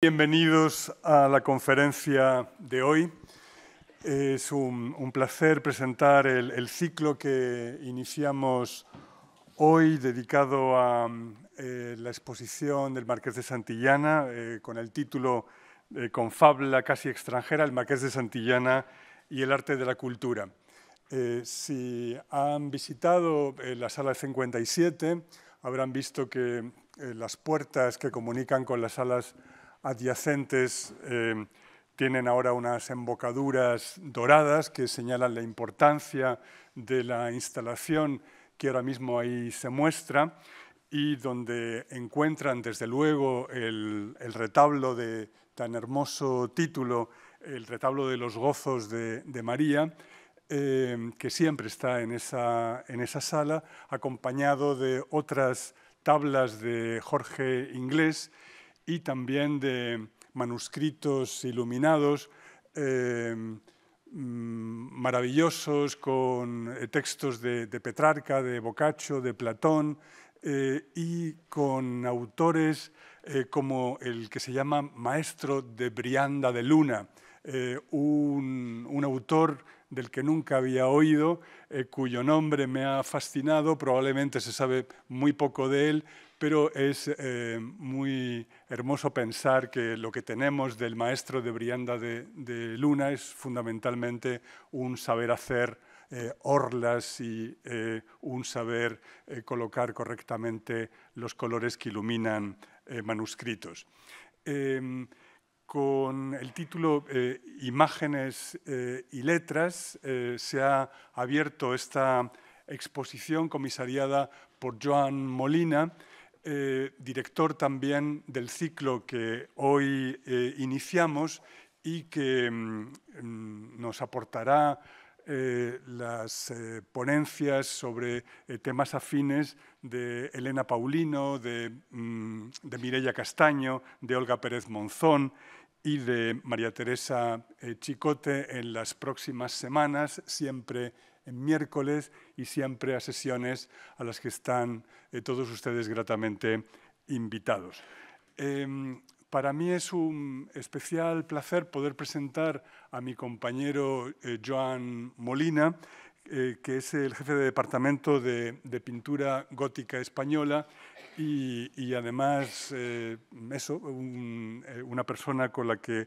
Bienvenidos a la conferencia de hoy. Es un, placer presentar el, ciclo que iniciamos hoy dedicado a eh, la exposición del Marqués de Santillana eh, con el título eh, Con fabla casi extranjera, el Marqués de Santillana y el arte de la cultura. si han visitado la sala 57, habrán visto que las puertas que comunican con las salas adyacentes em, tienen ahora unas embocaduras doradas que señalan la importancia de la instalación que ahora mismo ahí se muestra y donde encuentran desde luego el, retablo de tan hermoso título, el retablo de los gozos de, María, em, que siempre está en esa, en esa sala, acompañado de otras tablas de Jorge Inglés y también de manuscritos iluminados eh, mm, maravillosos con eh, textos de, Petrarca, de Boccaccio, de Platón eh, y con autores como el que se llama Maestro de Brianda de Luna, un, autor del que nunca había oído, cuyo nombre me ha fascinado, probablemente se sabe muy poco de él, pero es eh, muy hermoso pensar que lo que tenemos del maestro de Brianda de, Luna es fundamentalmente un saber hacer eh, orlas y eh, un saber colocar correctamente los colores que iluminan manuscritos. Em, con el título Imágenes y Letras se ha abierto esta exposición comisariada por Joan Molina, eh, director también del ciclo que hoy eh, iniciamos y que mm, nos aportará eh, las ponencias sobre temas afines de Elena Paulino, mm, de, Mireia Castaño, de Olga Pérez Monzón y de María Teresa Chicote en las próximas semanas, siempre miércoles y siempre a sesiones a las que están eh, todos ustedes gratamente invitados. Em, para mí es un especial placer poder presentar a mi compañero eh, Joan Molina, eh, que es el jefe de departamento de, pintura gótica española y, además una persona con la que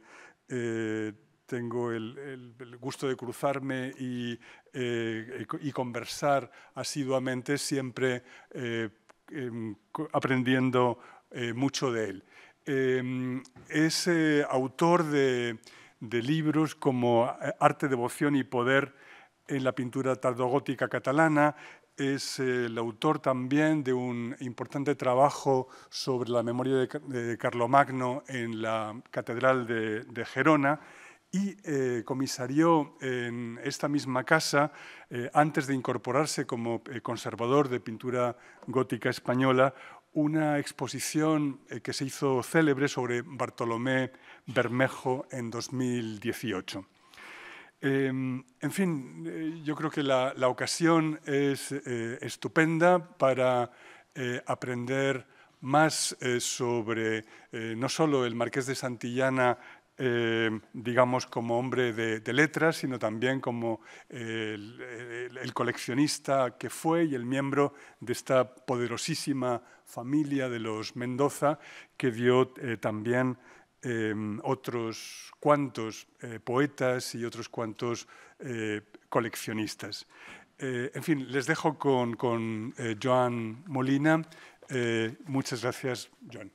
tengo el, gusto de cruzarme y, eh, conversar asiduamente, siempre eh, em, aprendiendo eh, mucho de él. Em, es autor de, libros como Arte, Devoción y Poder en la pintura tardogótica catalana, es el autor también de un importante trabajo sobre la memoria de, Carlomagno en la Catedral de Gerona y eh, comisarió en esta misma casa eh, antes de incorporarse como eh, conservador de pintura gótica española una exposición que se hizo célebre sobre Bartolomé Bermejo en 2018. Em, en fin, yo creo que la, ocasión es estupenda para aprender más sobre no solo el marqués de Santillana eh, digamos, como hombre de, letras, sino también como eh, el, coleccionista que fue y el miembro de esta poderosísima familia de los Mendoza, que dio eh, también em, otros cuantos poetas y otros cuantos coleccionistas. en fin, les dejo con, con Joan Molina. muchas gracias, Joan.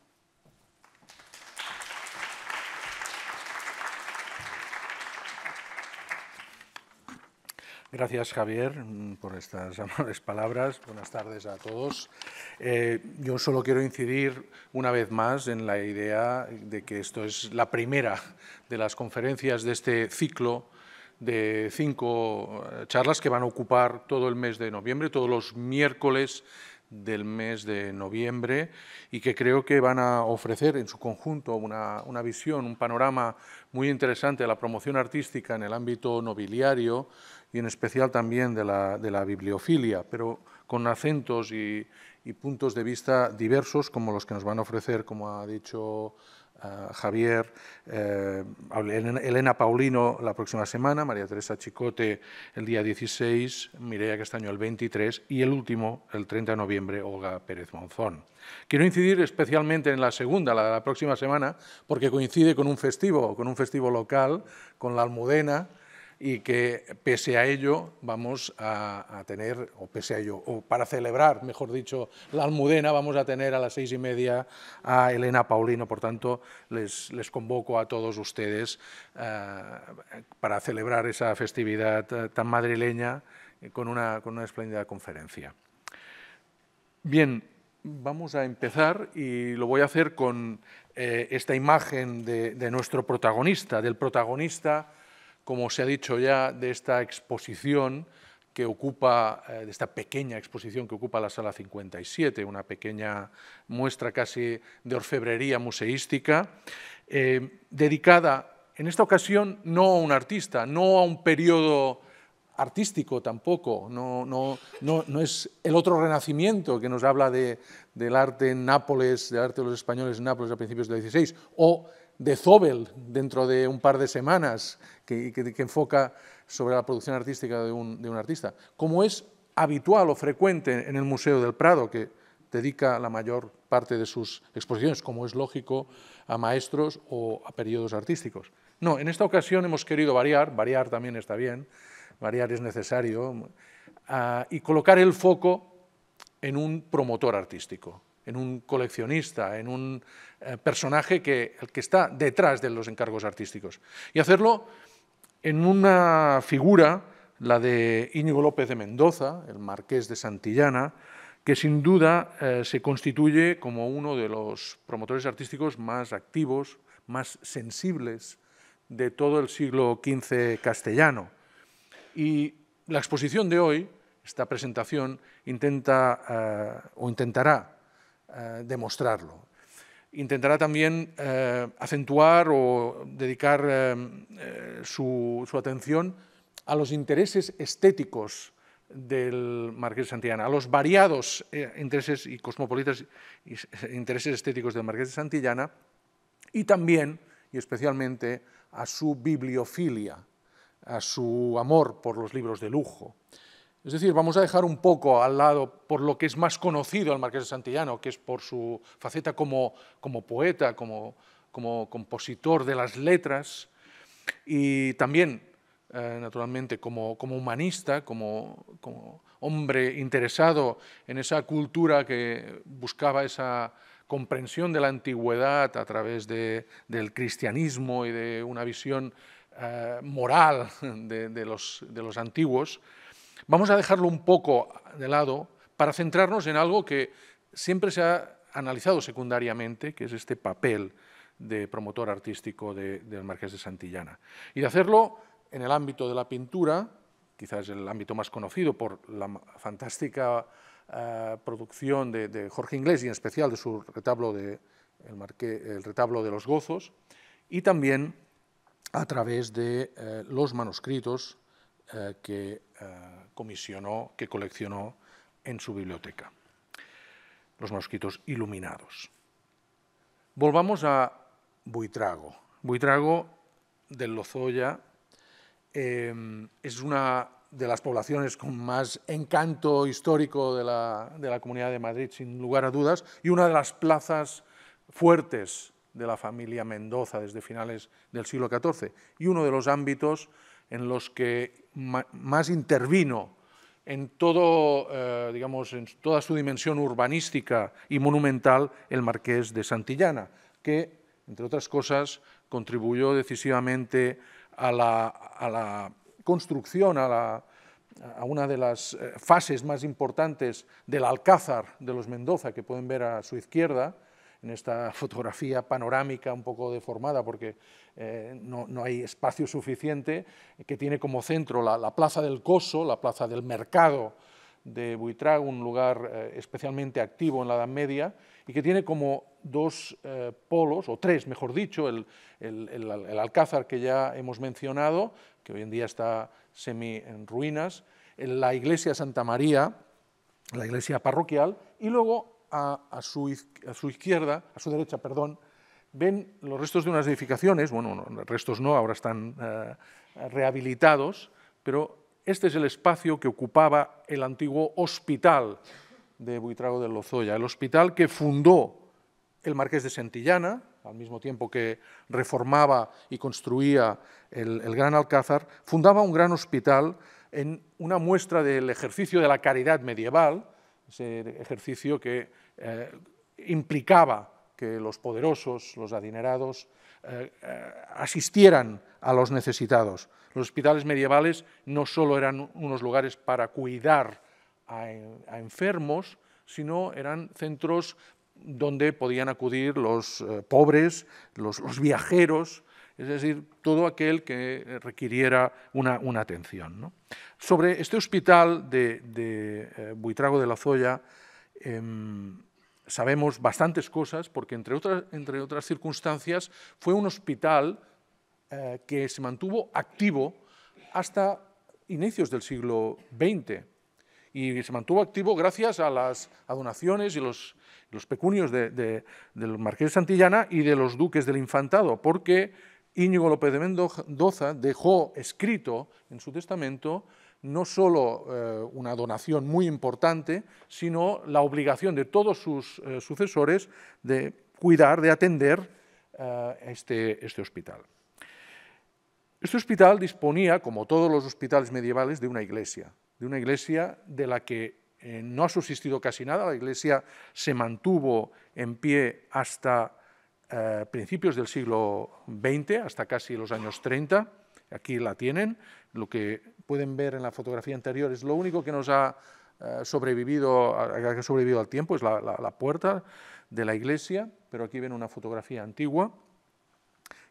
Gracias, Javier, mm, por estas amables palabras. Buenas tardes a todos. Eh, yo solo quiero incidir una vez más en la idea de que esto es la primera de las conferencias de este ciclo de cinco eh, charlas que van a ocupar todo el mes de noviembre, todos los miércoles del mes de noviembre y que creo que van a ofrecer en su conjunto una, una, visión, un panorama muy interesante de la promoción artística en el ámbito nobiliario, y en especial también de la, bibliofilia, pero con acentos y, puntos de vista diversos como los que nos van a ofrecer, como ha dicho eh, Javier, eh, Elena Paulino la próxima semana, María Teresa Chicote el día 16, Mireia Castaño el 23 y el último, el 30 de noviembre, Olga Pérez Monzón. Quiero incidir especialmente en la segunda, la de la próxima semana, porque coincide con un festivo, con un festivo local, con la Almudena, y que pese a ello vamos a, tener, o pese a ello, o para celebrar, mejor dicho, la almudena, vamos a tener a las seis y media a Elena Paulino. Por tanto, les, convoco a todos ustedes eh, para celebrar esa festividad eh, tan madrileña eh, con una, espléndida conferencia. Bien, vamos a empezar y lo voy a hacer con esta imagen de nuestro protagonista, del protagonista como se ha dicho ya, de esta exposición que ocupa, eh, de esta pequeña exposición que ocupa la sala 57, una pequeña muestra casi de orfebrería museística, eh, dedicada en esta ocasión no a un artista, no a un periodo artístico tampoco, no, es el otro renacimiento que nos habla del arte en Nápoles, del arte de los españoles en Nápoles a principios del XVI, o de Zobel dentro de un par de semanas, que, que, enfoca sobre la producción artística de un, artista, como es habitual o frecuente en el Museo del Prado, que dedica la mayor parte de sus exposiciones, como es lógico, a maestros o a periodos artísticos. No, en esta ocasión hemos querido variar, variar también está bien, variar es necesario, ah, y colocar el foco en un promotor artístico, en un coleccionista, en un eh, personaje que, que está detrás de los encargos artísticos. Y hacerlo en una figura, la de Íñigo López de Mendoza, el marqués de Santillana, que sin duda eh, se constituye como uno de los promotores artísticos más activos, más sensibles de todo el siglo XV castellano. Y la exposición de hoy, esta presentación, intenta eh, o intentará eh, demostrarlo. Intentará también eh, acentuar o dedicar eh, su, atención a los intereses estéticos del Marqués de Santillana, a los variados intereses y cosmopolitas intereses estéticos del Marqués de Santillana y también y especialmente a su bibliofilia, a su amor por los libros de lujo, es decir, vamos a dejar un poco al lado por lo que es más conocido al Marqués de Santillano, que es por su faceta como, poeta, como, compositor de las letras y también, eh, naturalmente, como, humanista, como, hombre interesado en esa cultura que buscaba esa comprensión de la antigüedad a través del cristianismo y de una visión eh, moral de los antiguos. Vamos a dejarlo un poco de lado para centrarnos en algo que siempre se ha analizado secundariamente, que es este papel de promotor artístico del Marqués de Santillana. Y de hacerlo en el ámbito de la pintura, quizás el ámbito más conocido por la fantástica eh, producción de, Jorge Inglés y en especial de su retablo de, el, Marqués, el retablo de los gozos, y también a través de eh, los manuscritos eh, que comisionó, que coleccionó en su biblioteca. Los Mosquitos iluminados. Volvamos a Buitrago. Buitrago del Lozoya em, es una de las poblaciones con más encanto histórico de la, de la, Comunidad de Madrid, sin lugar a dudas, y una de las plazas fuertes de la familia Mendoza desde finales del siglo XIV, y uno de los ámbitos en los que más intervino en, todo, eh, digamos, en toda su dimensión urbanística y monumental el marqués de Santillana, que, entre otras cosas, contribuyó decisivamente a la, construcción, a, una de las eh, fases más importantes del alcázar de los Mendoza, que pueden ver a su izquierda, en esta fotografía panorámica un poco deformada porque eh, no, hay espacio suficiente, que tiene como centro la, plaza del Coso, la plaza del mercado de Buitrag, un lugar eh, especialmente activo en la Edad Media, y que tiene como dos eh, polos, o tres, mejor dicho, el, alcázar que ya hemos mencionado, que hoy en día está semi en ruinas, la iglesia Santa María, la iglesia parroquial, y luego a, su, izquierda, a su derecha, perdón, ven los restos de unas edificaciones, bueno, restos no, ahora están eh, rehabilitados, pero este es el espacio que ocupaba el antiguo hospital de Buitrago de Lozoya, el hospital que fundó el marqués de Sentillana, al mismo tiempo que reformaba y construía el, Gran Alcázar, fundaba un gran hospital en una muestra del ejercicio de la caridad medieval, ese ejercicio que eh, implicaba que los poderosos, los adinerados, eh, eh, asistieran a los necesitados. Los hospitales medievales no solo eran unos lugares para cuidar a, enfermos, sino eran centros donde podían acudir los pobres, los viajeros, es decir, todo aquel que eh, requiriera una, atención. Sobre este hospital de, eh, Buitrago de la Zoya em, sabemos bastantes cosas, porque entre otras, circunstancias fue un hospital eh, que se mantuvo activo hasta inicios del siglo XX y se mantuvo activo gracias a las a donaciones y los, pecunios de, del marqués de Santillana y de los duques del infantado, porque Íñigo López de Mendoza dejó escrito en su testamento no solo eh, una donación muy importante, sino la obligación de todos sus eh, sucesores de cuidar, de atender eh, este, este hospital. Este hospital disponía, como todos los hospitales medievales, de una iglesia, de una iglesia de la que no ha subsistido casi nada, la iglesia se mantuvo en pie hasta eh, principios del siglo XX hasta casi los años 30. Aquí la tienen. Lo que pueden ver en la fotografía anterior es lo único que nos ha eh, sobrevivido, ha sobrevivido al tiempo, es la, puerta de la iglesia, pero aquí ven una fotografía antigua.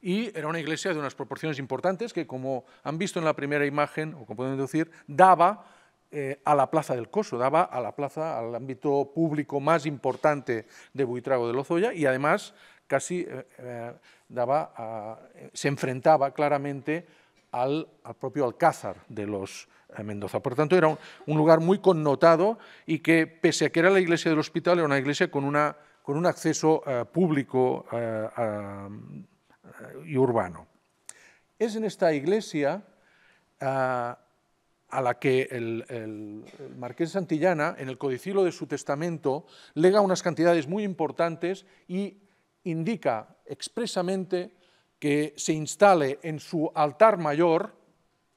Y era una iglesia de unas proporciones importantes que, como han visto en la primera imagen, o como pueden deducir, daba eh, a la plaza del Coso, daba a la plaza, al ámbito público más importante de Buitrago de Lozoya y además casi eh, eh, daba se enfrentaba claramente al, propio alcázar de los eh, Mendoza. Por tanto, era un, lugar muy connotado y que, pese a que era la iglesia del hospital, era una iglesia con, una, con un acceso público y urbano. Es en esta iglesia a la que el, marqués Santillana, en el codicilo de su testamento, lega unas cantidades muy importantes y indica expresamente que se instale en su altar mayor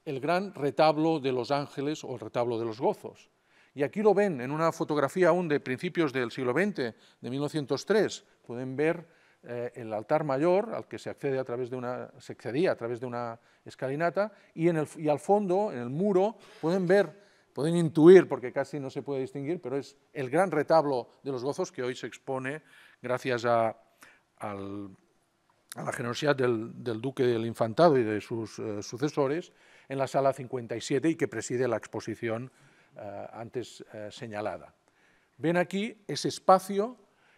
el gran retablo de los ángeles o el retablo de los gozos. Y aquí lo ven en una fotografía aún de principios del siglo XX, de 1903. Pueden ver eh, el altar mayor al que se accede a través de una se accedía a través de una escalinata y, en el, y al fondo, en el muro, pueden ver pueden intuir, porque casi no se puede distinguir, pero es el gran retablo de los gozos que hoy se expone gracias a a la generosidad del, duque del infantado y de sus eh, sucesores en la sala 57 y que preside la exposición eh, antes eh, señalada. Ven aquí ese espacio,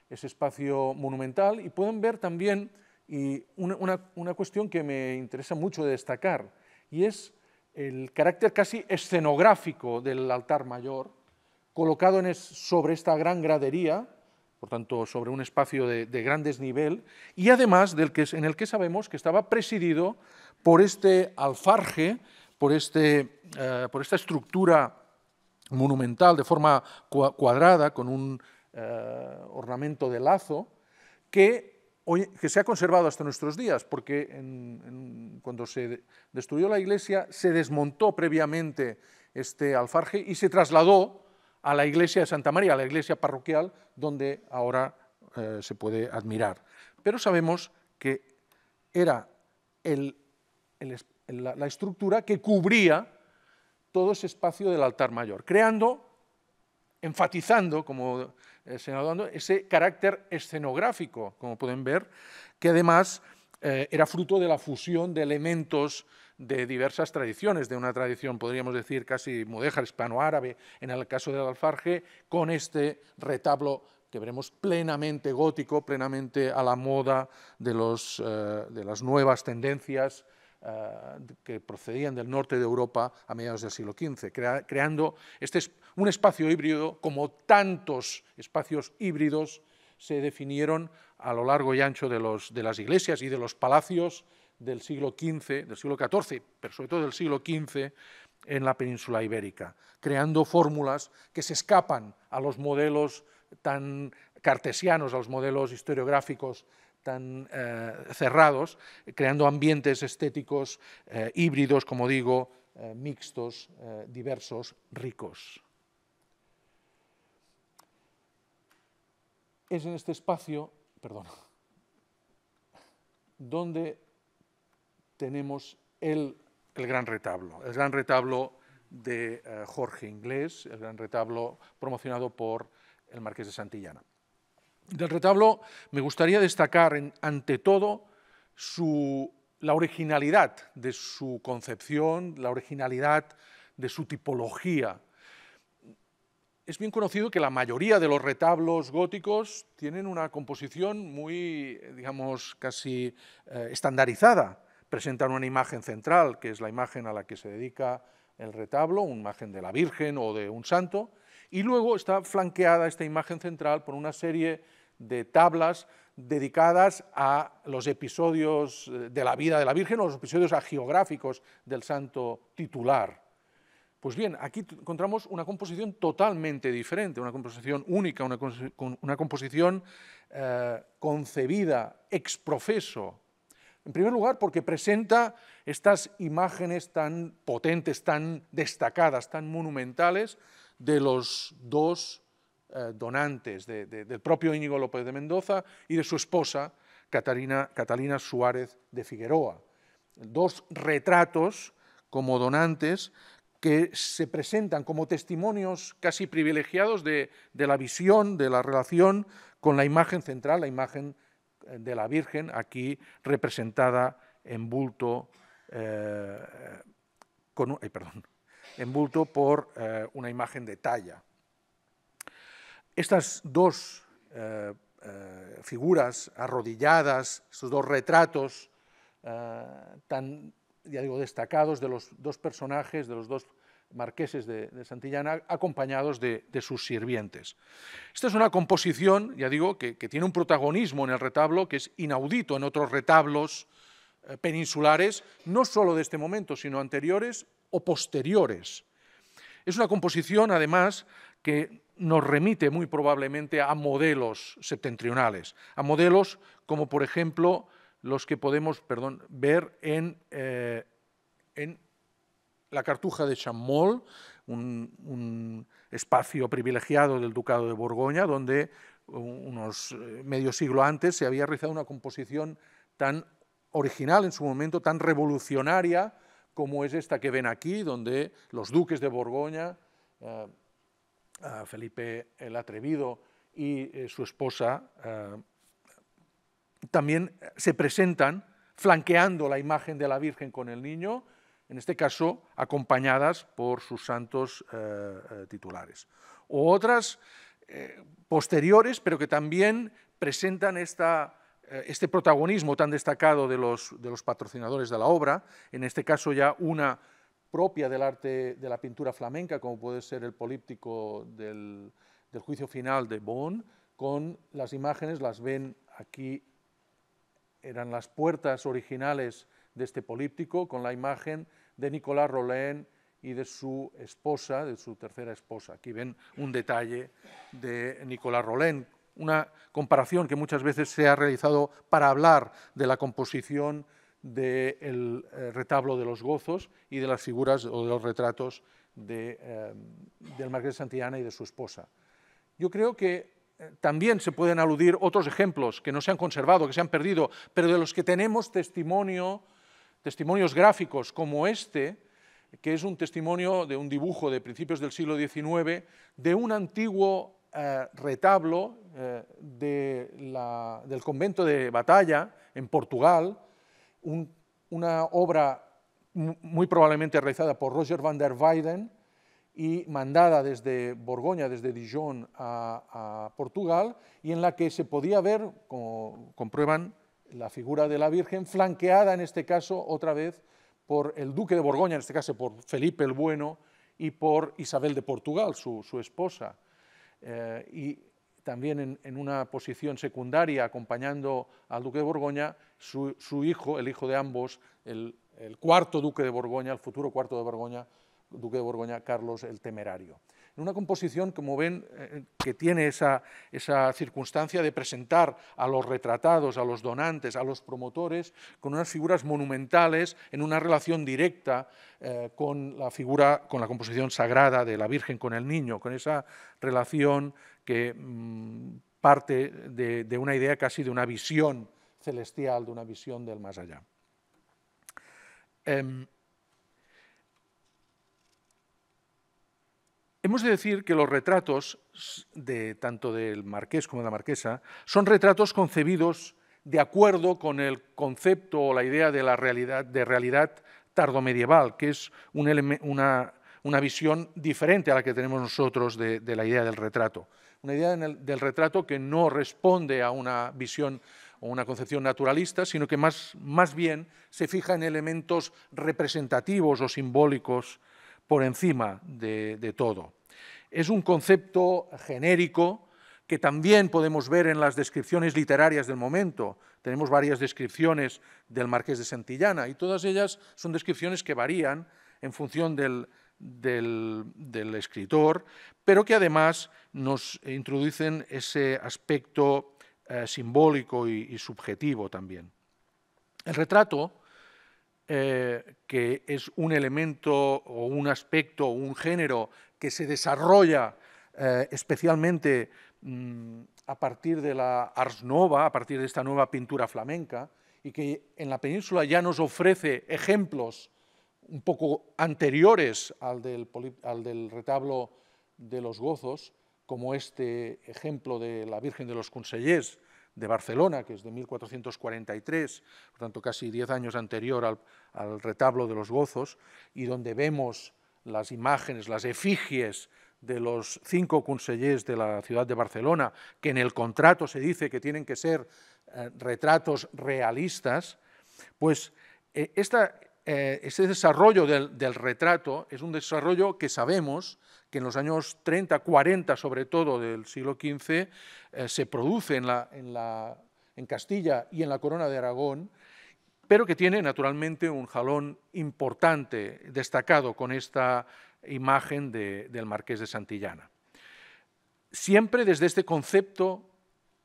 ese espacio monumental y pueden ver también y una, cuestión que me interesa mucho destacar y es el carácter casi escenográfico del altar mayor colocado sobre esta gran gradería por tanto, sobre un espacio de, de gran desnivel, y además en el que sabemos que estaba presidido por este alfarje, por, este, eh, esta estructura monumental de forma cuadrada, con un eh, ornamento de lazo, que, se ha conservado hasta nuestros días, porque cuando se destruyó la iglesia se desmontó previamente este alfarje y se trasladó a la iglesia de Santa María, a la iglesia parroquial, donde ahora eh, se puede admirar. Pero sabemos que era la, estructura que cubría todo ese espacio del altar mayor, creando, enfatizando, como eh, señalando, ese carácter escenográfico, como pueden ver, que además eh, era fruto de la fusión de elementos de diversas tradiciones, de una tradición, podríamos decir, casi mudéjar hispano-árabe, en el caso del alfarje, con este retablo que veremos plenamente gótico, plenamente a la moda de, eh, de las nuevas tendencias eh, que procedían del norte de Europa a mediados del siglo XV, creando este un espacio híbrido como tantos espacios híbridos se definieron a lo largo y ancho de, de las iglesias y de los palacios del siglo XV, del siglo XIV, pero sobre todo del siglo XV, en la península ibérica, creando fórmulas que se escapan a los modelos tan cartesianos, a los modelos historiográficos tan eh, cerrados, creando ambientes estéticos eh, híbridos, como digo, eh, mixtos, diversos, ricos. Es en este espacio, perdón, donde tenemos el, gran retablo, el gran retablo de eh, Jorge Inglés, el gran retablo promocionado por el Marqués de Santillana. Del retablo me gustaría destacar ante todo la originalidad de su concepción, la originalidad de su tipología. Es bien conocido que la mayoría de los retablos góticos tienen una composición muy, digamos, casi eh, estandarizada presentan una imagen central, que es la imagen a la que se dedica el retablo, una imagen de la Virgen o de un santo, y luego está flanqueada esta imagen central por una serie de tablas dedicadas a los episodios eh, de la vida de la Virgen o los episodios agiográficos del santo titular. Pues bien, aquí encontramos una composición totalmente diferente, una composición única, una, composición eh, concebida ex profeso en primer lugar, porque presenta estas imágenes tan potentes, tan destacadas, tan monumentales de los dos eh, donantes, del propio Íñigo López de Mendoza y de su esposa, Catalina, Suárez de Figueroa. Dos retratos como donantes que se presentan como testimonios casi privilegiados de, la visión, de la relación con la imagen central, la imagen de la Virgen, aquí representada en bulto, eh, perdón, en bulto por eh, una imagen de talla. Estas dos eh, figuras arrodilladas, estos dos retratos tan, ya digo, destacados de los dos personajes, de los dos marqueses de, Santillana, acompañados de, sus sirvientes. Esta es una composición, ya digo, que, tiene un protagonismo en el retablo que es inaudito en otros retablos eh, peninsulares, no solo de este momento, sino anteriores o posteriores. Es una composición, además, que nos remite muy probablemente a modelos septentrionales, a modelos como, por ejemplo, los que podemos ver en, eh, en la Cartuja de Chamol, un, espacio privilegiado del Ducado de Borgoña, donde unos eh, medio siglo antes se había realizado una composición tan original en su momento, tan revolucionaria como es esta que ven aquí, donde los duques de Borgoña, eh, Felipe el Atrevido y eh, su esposa, también se presentan flanqueando la imagen de la Virgen con el niño, en este caso acompañadas por sus santos eh, eh, titulares. O otras eh, posteriores, pero que también presentan este protagonismo tan destacado de los, patrocinadores de la obra, en este caso ya una propia del arte de la pintura flamenca, como puede ser el políptico del, del juicio final de Bonn, con las imágenes, las ven aquí, eran las puertas originales de este políptico, con la imagen de Nicolás Rolén y de su esposa, de su tercera esposa. Aquí ven un detalle de Nicolás Rolén, una comparación que muchas veces se ha realizado para hablar de la composición del eh, retablo de los gozos y de las figuras o de los retratos eh, del marqués de Santillana y de su esposa. Yo creo que eh, también se pueden aludir otros ejemplos que no se han conservado, que se han perdido, pero de los que tenemos testimonio testimonios gráficos como este, que es un testimonio de un dibujo de principios del siglo XIX, de un antiguo eh, retablo eh, del convento de Batalla en Portugal, una obra muy probablemente realizada por Roger van der Weyden y mandada desde Borgoña, desde Dijon a, a Portugal, y en la que se podía ver, como comprueban la figura de la Virgen, flanqueada en este caso otra vez por el duque de Borgoña, en este caso por Felipe el Bueno y por Isabel de Portugal, su, esposa. Eh, y también en, una posición secundaria, acompañando al duque de Borgoña, su, hijo, el hijo de ambos, el, el, cuarto duque de Borgoña, el futuro cuarto de Borgoña, duque de Borgoña, Carlos el Temerario en una composición, como ven, eh, que tiene esa, esa circunstancia de presentar a los retratados, a los donantes, a los promotores, con unas figuras monumentales, en una relación directa eh, con la figura, con la composición sagrada de la Virgen con el niño, con esa relación que mm, parte de, una idea casi de una visión celestial, de una visión del más allá. Em, Hemos de decir que los retratos, tanto del marqués como de la marquesa, son retratos concebidos de acuerdo con el concepto o la idea de la realidad, de realidad tardomedieval, que es una, visión diferente a la que tenemos nosotros de, la idea del retrato. Una idea del retrato que no responde a una visión o una concepción naturalista, sino que más, bien se fija en elementos representativos o simbólicos por encima de, todo es un concepto genérico que también podemos ver en las descripciones literarias del momento. Tenemos varias descripciones del marqués de Santillana y todas ellas son descripciones que varían en función del, escritor, pero que además nos introducen ese aspecto eh, simbólico y, subjetivo también. El retrato, eh, que es un elemento o un aspecto o un género que se desarrolla eh, especialmente mm, a partir de la Ars Nova, a partir de esta nueva pintura flamenca, y que en la península ya nos ofrece ejemplos un poco anteriores al del, retablo de los gozos, como este ejemplo de la Virgen de los Consellers de Barcelona, que es de 1443, por tanto casi 10 años anterior al retablo de los gozos, y donde vemos las imágenes, las efigies de los cinco consellers de la ciudad de Barcelona, que en el contrato se dice que tienen que ser eh, retratos realistas, pues este desarrollo del, retrato es un desarrollo que sabemos que en los años 30, 40, sobre todo del siglo XV, se produce en Castilla y en la Corona de Aragón, pero que tiene naturalmente un jalón importante, destacado con esta imagen del marqués de Santillana. Siempre desde este concepto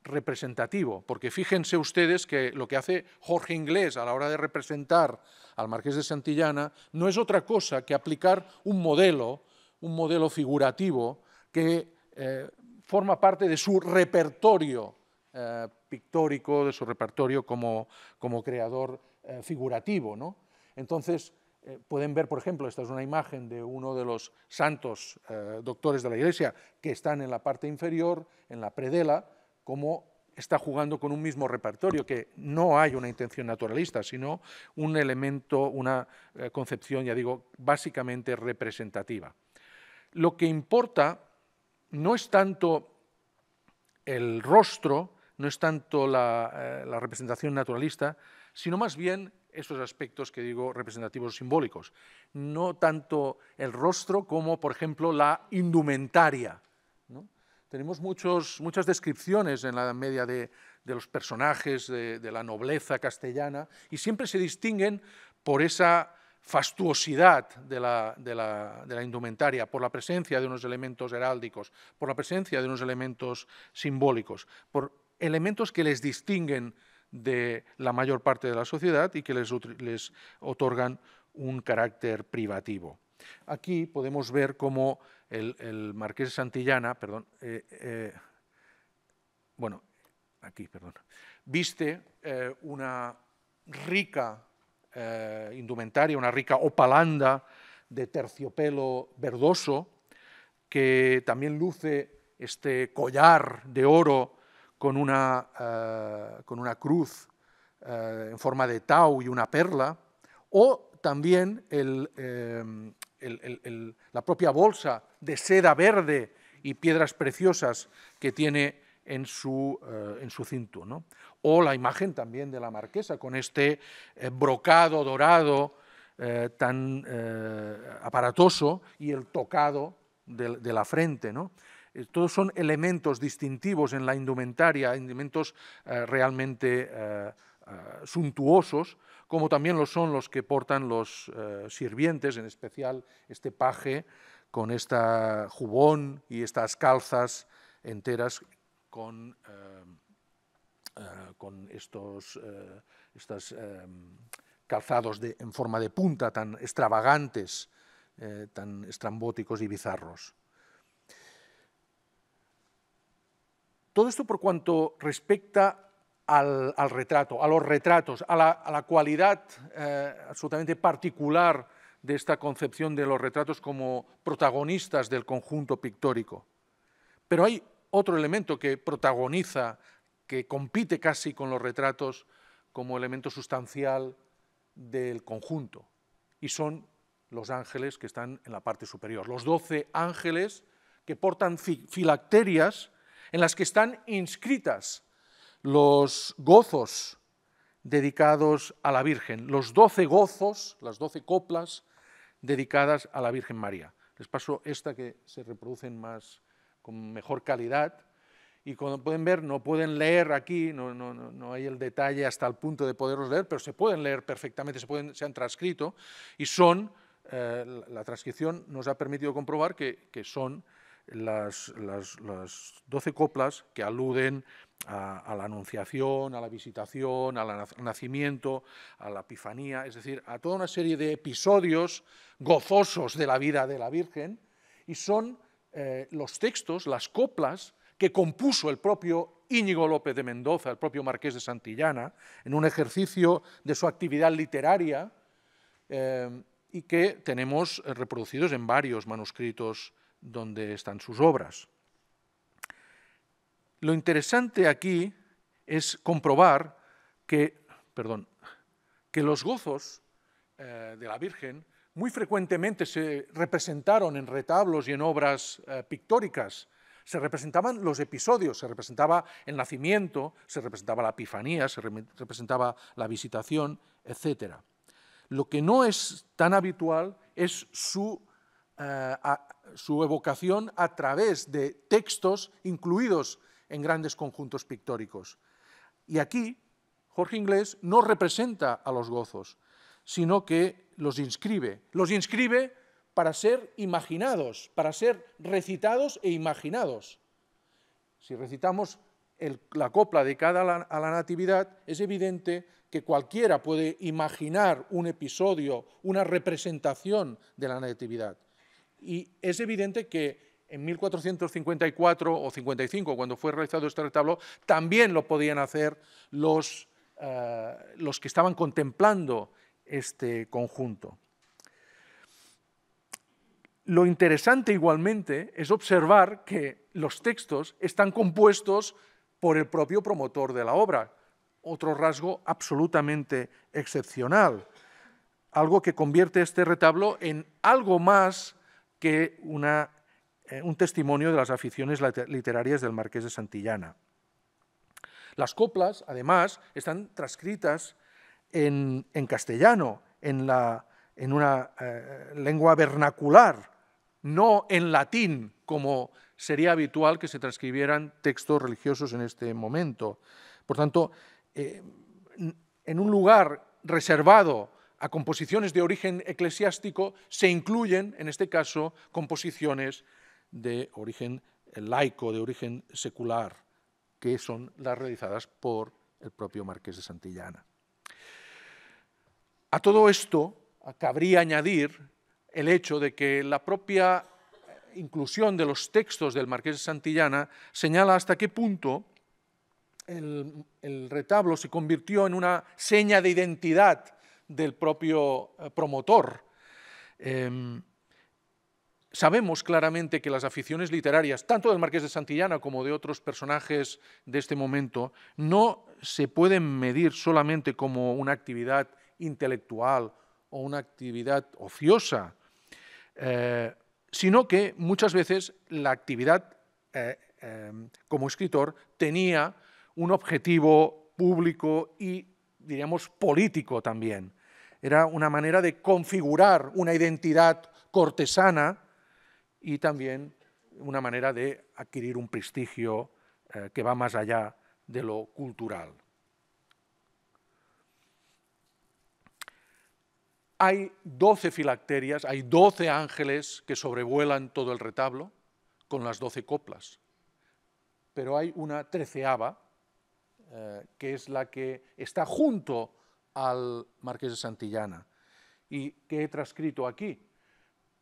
representativo, porque fíjense ustedes que lo que hace Jorge Inglés a la hora de representar al marqués de Santillana no es otra cosa que aplicar un modelo, un modelo figurativo que eh, forma parte de su repertorio eh, pictórico, de su repertorio como, como creador eh, figurativo. ¿no? Entonces, eh, pueden ver, por ejemplo, esta es una imagen de uno de los santos eh, doctores de la Iglesia que están en la parte inferior, en la predela, como está jugando con un mismo repertorio, que no hay una intención naturalista, sino un elemento, una concepción, ya digo, básicamente representativa. Lo que importa no es tanto el rostro, no es tanto la representación naturalista, sino más bien esos aspectos que digo representativos simbólicos. No tanto el rostro como, por ejemplo, la indumentaria. Tenemos muchas descripciones en la media de, los personajes de, de, la nobleza castellana y siempre se distinguen por esa fastuosidad de la, de, la, de la indumentaria, por la presencia de unos elementos heráldicos, por la presencia de unos elementos simbólicos, por elementos que les distinguen de la mayor parte de la sociedad y que les, otorgan un carácter privativo. Aquí podemos ver cómo el, Marqués marqués Santillana, perdón, eh, eh, bueno, aquí, perdón, viste eh, una rica indumentaria, una rica opalanda de terciopelo verdoso, que también luce este collar de oro eh, con una, cruz eh, en forma de tau y una perla, o también em, la propia bolsa de seda verde y piedras preciosas que tiene en su, eh, cinto. O la imagen también de la marquesa con este brocado dorado tan aparatoso y el tocado de, la frente. Eh, todos son elementos distintivos en la indumentaria, elementos eh, realmente eh, suntuosos, como también lo son los que portan los sirvientes, en especial este paje con esta jubón y estas calzas enteras con, estos calzados en forma de punta tan extravagantes, tan estrambóticos y bizarros. Todo esto por cuanto respecta al, retrato, a los retratos, a la, cualidad eh, absolutamente particular de esta concepción de los retratos como protagonistas del conjunto pictórico. Pero hay otro elemento que protagoniza, que compite casi con los retratos como elemento sustancial del conjunto, y son los ángeles que están en la parte superior, los doce ángeles que portan filacterias en las que están inscritas los gozos dedicados a la Virgen, los doce gozos, las doce coplas dedicadas a la Virgen María. Les paso esta que se reproducen más con mejor calidad y como pueden ver, no pueden leer aquí, no, no, no, hay el detalle hasta el punto de poderlos leer, pero se pueden leer perfectamente, se, pueden, se han transcrito y son, eh, la transcripción nos ha permitido comprobar que, que son las, doce coplas que aluden a, la anunciación, a la visitación, al nacimiento, a la epifanía, es decir, a toda una serie de episodios gozosos de la vida de la Virgen, y son eh, los textos, las coplas que compuso el propio Íñigo López de Mendoza, el propio marqués de Santillana, en un ejercicio de su actividad literaria eh, y que tenemos reproducidos en varios manuscritos donde están sus obras. Lo interesante aquí es comprobar que, perdón, que los gozos eh, de la Virgen muy frecuentemente se representaron en retablos y en obras eh, pictóricas. Se representaban los episodios, se representaba el nacimiento, se representaba la epifanía, se representaba la visitación, etc. Lo que no es tan habitual es su eh, a, su evocación a través de textos incluidos en grandes conjuntos pictóricos. Y aquí Jorge Inglés no representa a los gozos, sino que los inscribe. Los inscribe para ser imaginados, para ser recitados e imaginados. Si recitamos la copla dedicada a la, Natividad, es evidente que cualquiera puede imaginar un episodio, una representación de la Natividad. Y es evidente que en 1454 o 55, cuando fue realizado este retablo, también lo podían hacer los, eh, los que estaban contemplando este conjunto. Lo interesante igualmente es observar que los textos están compuestos por el propio promotor de la obra, otro rasgo absolutamente excepcional, algo que convierte este retablo en algo más que eh, un testimonio de las aficiones literarias del marqués de Santillana. Las coplas, además, están transcritas en, castellano, en, una eh, lengua vernacular, no en latín, como sería habitual que se transcribieran textos religiosos en este momento. Por tanto, eh, en un lugar reservado a composiciones de origen eclesiástico se incluyen, en este caso, composiciones de origen laico, de origen secular, que son las realizadas por el propio Marqués de Santillana. A todo esto cabría añadir el hecho de que la propia inclusión de los textos del Marqués de Santillana señala hasta qué punto el, retablo se convirtió en una seña de identidad del propio eh, promotor. Em, sabemos claramente que las aficiones literarias, tanto del Marqués de Santillana como de otros personajes de este momento, no se pueden medir solamente como una actividad intelectual o una actividad ociosa, eh, sino que muchas veces la actividad eh, em, como escritor tenía un objetivo público y, diríamos, político también. Era una manera de configurar una identidad cortesana y también una manera de adquirir un prestigio eh, que va más allá de lo cultural. Hay doce filacterias, hay doce ángeles que sobrevuelan todo el retablo con las doce coplas, pero hay una treceava eh, que es la que está junto al Marqués de Santillana y que he transcrito aquí.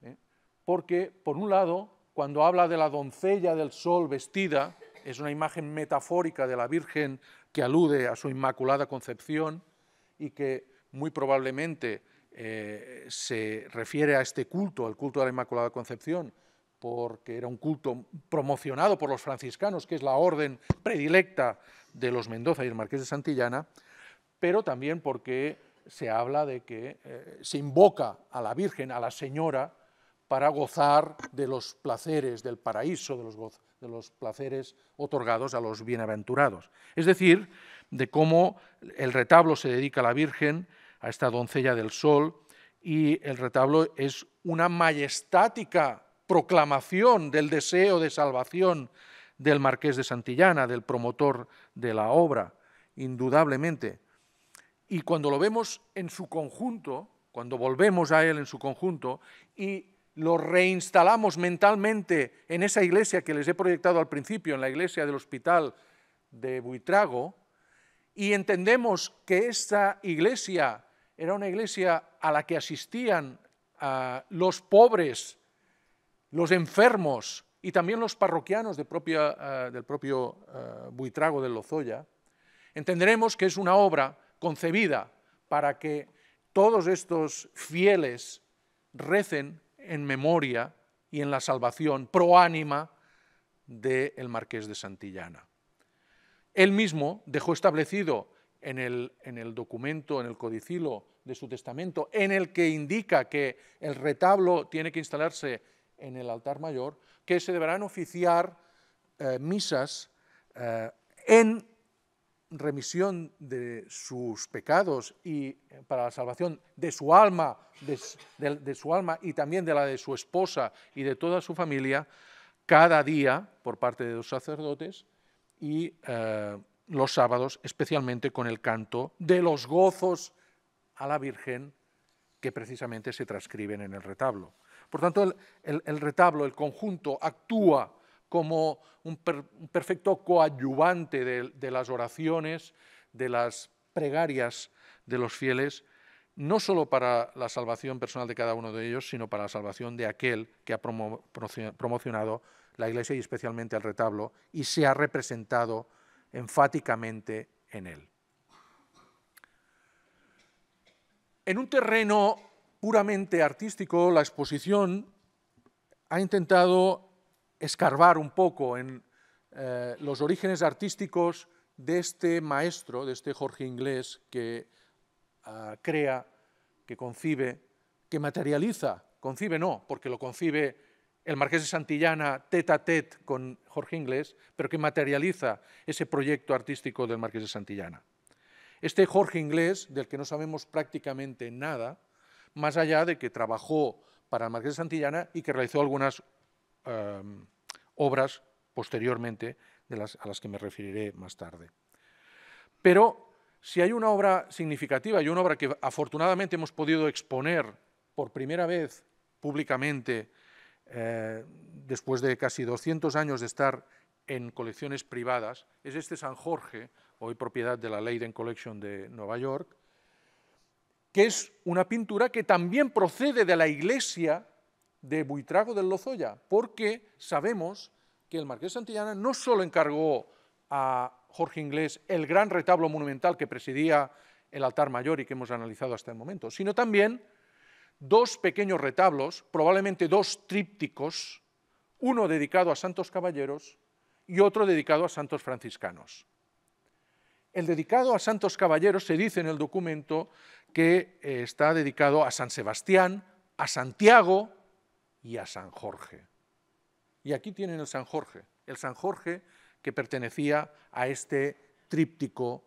¿Eh? Porque, por un lado, cuando habla de la doncella del sol vestida, es una imagen metafórica de la Virgen que alude a su inmaculada concepción y que muy probablemente eh, se refiere a este culto, al culto de la Inmaculada Concepción, porque era un culto promocionado por los franciscanos, que es la orden predilecta de los Mendoza y el Marqués de Santillana, pero también porque se habla de que eh, se invoca a la Virgen, a la Señora, para gozar de los placeres del paraíso, de los, de los placeres otorgados a los bienaventurados. Es decir, de cómo el retablo se dedica a la Virgen, a esta doncella del sol, y el retablo es una majestática proclamación del deseo de salvación del marqués de Santillana, del promotor de la obra, indudablemente. Y cuando lo vemos en su conjunto, cuando volvemos a Él en su conjunto y lo reinstalamos mentalmente en esa iglesia que les he proyectado al principio, en la iglesia del hospital de Buitrago, y entendemos que esa iglesia era una iglesia a la que asistían ah, los pobres, los enfermos y también los parroquianos ah, del propio ah, Buitrago de Lozoya, entenderemos que es una obra concebida para que todos estos fieles recen en memoria y en la salvación proánima del marqués de Santillana. Él mismo dejó establecido en el, en el, documento, en el codicilo de su testamento, en el que indica que el retablo tiene que instalarse en el altar mayor, que se deberán oficiar eh, misas eh, en remisión de sus pecados y eh, para la salvación de su alma, de, su alma y también de la de su esposa y de toda su familia, cada día por parte de los sacerdotes y eh, los sábados, especialmente con el canto de los gozos a la Virgen que precisamente se transcriben en el retablo. Por tanto, el retablo, el conjunto, actúa como un, perfecto coadyuvante de, las oraciones, de las pregarias de los fieles, no solo para la salvación personal de cada uno de ellos, sino para la salvación de aquel que ha promocionado la Iglesia y especialmente el retablo y se ha representado enfáticamente en él. En un terreno puramente artístico, la exposición ha intentado escarbar un poco en eh, los orígenes artísticos de este maestro, de este Jorge Inglés, que ah, crea, que concibe, que materializa, concibe no, porque lo concibe el marqués de Santillana tete a tete con Jorge Inglés, pero que materializa ese proyecto artístico del marqués de Santillana. Este Jorge Inglés, del que no sabemos prácticamente nada, más allá de que trabajó para el marqués de Santillana y que realizó algunas eh, obras posteriormente de las, a las que me referiré más tarde. Pero si hay una obra significativa y una obra que afortunadamente hemos podido exponer por primera vez públicamente eh, después de casi 200 años de estar en colecciones privadas, es este San Jorge, hoy propiedad de la Leiden Collection de Nueva York, que es una pintura que también procede de la iglesia de Buitrago del Lozoya, porque sabemos que el Marqués Santillana no solo encargó a Jorge Inglés el gran retablo monumental que presidía el altar mayor y que hemos analizado hasta el momento, sino también dos pequeños retablos, probablemente dos trípticos, uno dedicado a santos caballeros y otro dedicado a santos franciscanos. El dedicado a santos caballeros se dice en el documento que eh, está dedicado a San Sebastián, a Santiago, y a San Jorge. Y aquí tienen el San Jorge, el San Jorge que pertenecía a este tríptico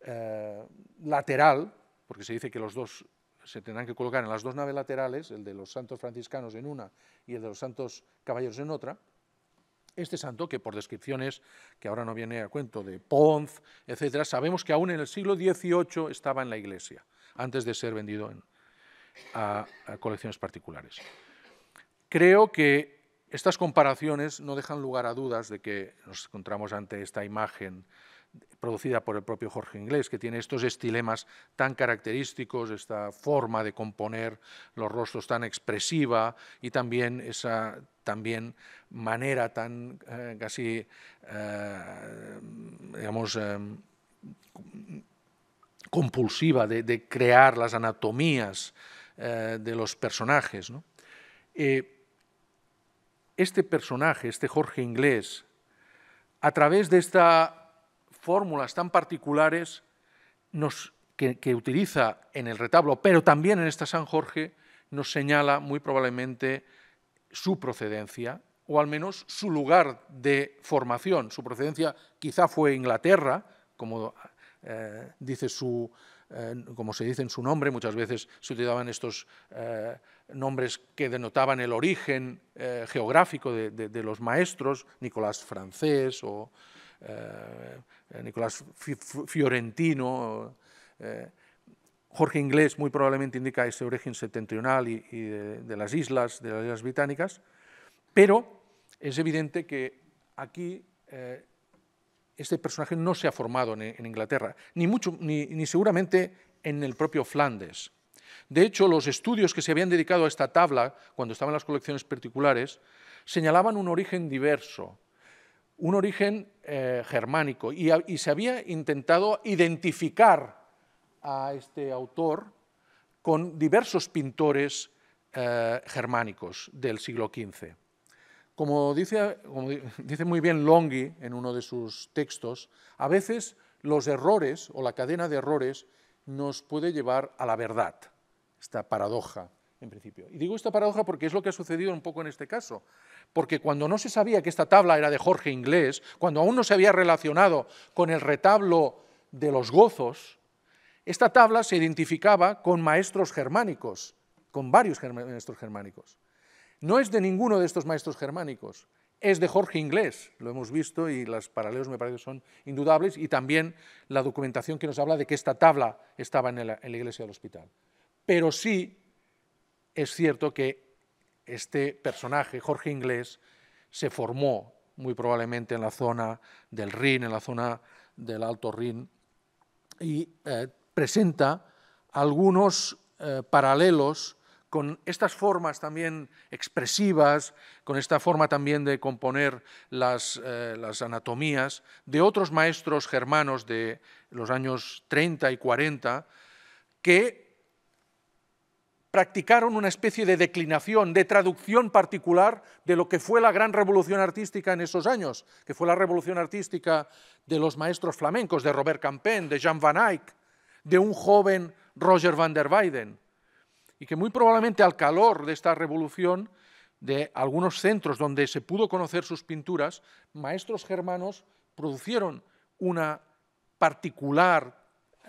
eh, lateral, porque se dice que los dos se tendrán que colocar en las dos naves laterales, el de los santos franciscanos en una y el de los santos caballeros en otra. Este santo, que por descripciones que ahora no viene a cuento de Ponz, etcétera, sabemos que aún en el siglo XVIII estaba en la iglesia, antes de ser vendido a colecciones particulares. Creo que estas comparaciones no dejan lugar a dudas de que nos encontramos ante esta imagen producida por el propio Jorge Inglés, que tiene estos estilemas tan característicos, esta forma de componer los rostros tan expresiva y también esa también manera tan eh, casi, eh, digamos, eh, compulsiva de, de, crear las anatomías de los personajes. ¿no? este personaje, este Jorge Inglés, a través de estas fórmulas tan particulares que, utiliza en el retablo, pero también en esta San Jorge, nos señala muy probablemente su procedencia, o al menos su lugar de formación. Su procedencia quizá fue Inglaterra, como, eh, dice su, eh, como se dice en su nombre, muchas veces se utilizaban estos... Eh, nombres que denotaban el origen eh, geográfico de, los maestros, Nicolás francés o eh, eh, Nicolás fiorentino. Jorge Inglés muy probablemente indica ese origen septentrional y, de, las islas, de las islas británicas, pero es evidente que aquí este personaje no se ha formado en, Inglaterra, ni, mucho, ni seguramente en el propio Flandes de hecho, los estudios que se habían dedicado a esta tabla, cuando estaban en las colecciones particulares, señalaban un origen diverso, un origen eh, germánico, y, se había intentado identificar a este autor con diversos pintores eh, germánicos del siglo XV. como dice, muy bien Longhi en uno de sus textos, a veces los errores o la cadena de errores nos puede llevar a la verdad esta paradoja en principio. Y digo esta paradoja porque es lo que ha sucedido un poco en este caso. Porque cuando no se sabía que esta tabla era de Jorge Inglés, cuando aún no se había relacionado con el retablo de los gozos, esta tabla se identificaba con maestros germánicos, con varios maestros germánicos. No es de ninguno de estos maestros germánicos, es de Jorge Inglés, lo hemos visto y los paralelos me parece son indudables, y también la documentación que nos habla de que esta tabla estaba en la iglesia del hospital pero sí es cierto que este personaje, Jorge Inglés, se formó muy probablemente en la zona del Rin, en la zona del Alto Rin, y eh, presenta algunos eh, paralelos con estas formas también expresivas, con esta forma también de componer las, eh, las, anatomías de otros maestros germanos de los años 30 y 40 que practicaron una especie de declinación, de traducción particular de lo que fue la gran revolución artística en esos años, que fue la revolución artística de los maestros flamencos, de Robert Campen, de Jean Van Eyck, de un joven Roger van der Weyden, y que muy probablemente al calor de esta revolución, de algunos centros donde se pudo conocer sus pinturas, maestros germanos producieron una particular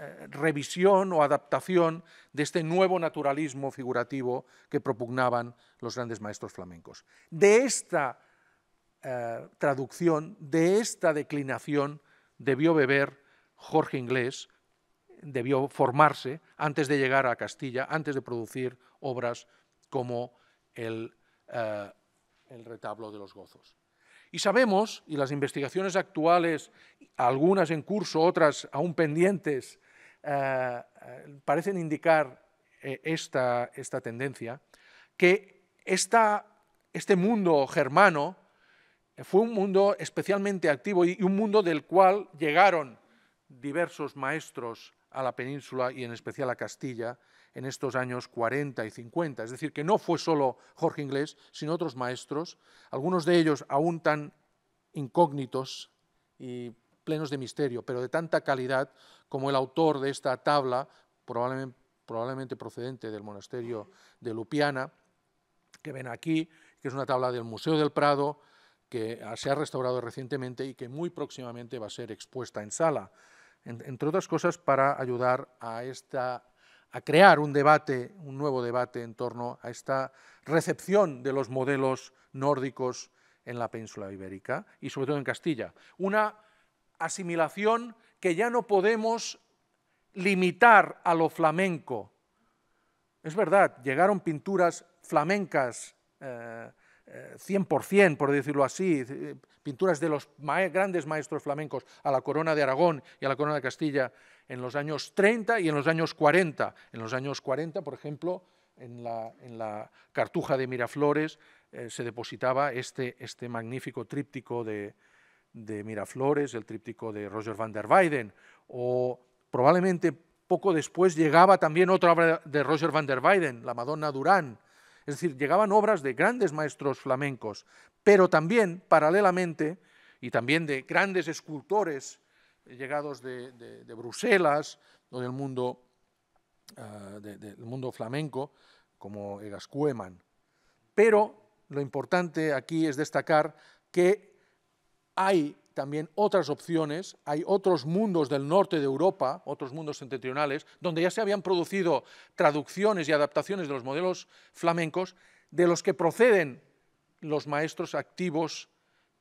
eh, revisión o adaptación de este nuevo naturalismo figurativo que propugnaban los grandes maestros flamencos. De esta eh, traducción, de esta declinación, debió beber Jorge Inglés, debió formarse antes de llegar a Castilla, antes de producir obras como el eh, retablo de los gozos. Y sabemos, y las investigaciones actuales, algunas en curso, otras aún pendientes eh, eh, parecen indicar eh, esta, esta, tendencia, que esta, este mundo germano fue un mundo especialmente activo y, un mundo del cual llegaron diversos maestros a la península y en especial a Castilla en estos años 40 y 50. Es decir, que no fue solo Jorge Inglés, sino otros maestros, algunos de ellos aún tan incógnitos y plenos de misterio, pero de tanta calidad como el autor de esta tabla, probablemente, procedente del monasterio de Lupiana, que ven aquí, que es una tabla del Museo del Prado, que se ha restaurado recientemente y que muy próximamente va a ser expuesta en sala, entre otras cosas para ayudar a, esta, a crear un debate, un nuevo debate en torno a esta recepción de los modelos nórdicos en la península ibérica y sobre todo en Castilla. Una asimilación que ya no podemos limitar a lo flamenco. Es verdad, llegaron pinturas flamencas, 100%, eh, eh, por decirlo así, eh, pinturas de los grandes maestros flamencos a la corona de Aragón y a la corona de Castilla en los años 30 y en los años 40. En los años 40, por ejemplo, en la, cartuja de Miraflores se depositaba este, este magnífico tríptico de, de Miraflores, el tríptico de Roger van der Weyden, o probablemente poco después llegaba también otra obra de Roger van der Weyden, la Madonna Durán. Es decir, llegaban obras de grandes maestros flamencos, pero también, paralelamente, y también de grandes escultores eh, llegados de, Bruselas o del mundo, ah, del mundo flamenco, como Egas Cueman. Pero lo importante aquí es destacar que hay también otras opciones, hay otros mundos del norte de Europa, otros mundos septentrionales, donde ya se habían producido traducciones y adaptaciones de los modelos flamencos de los que proceden los maestros activos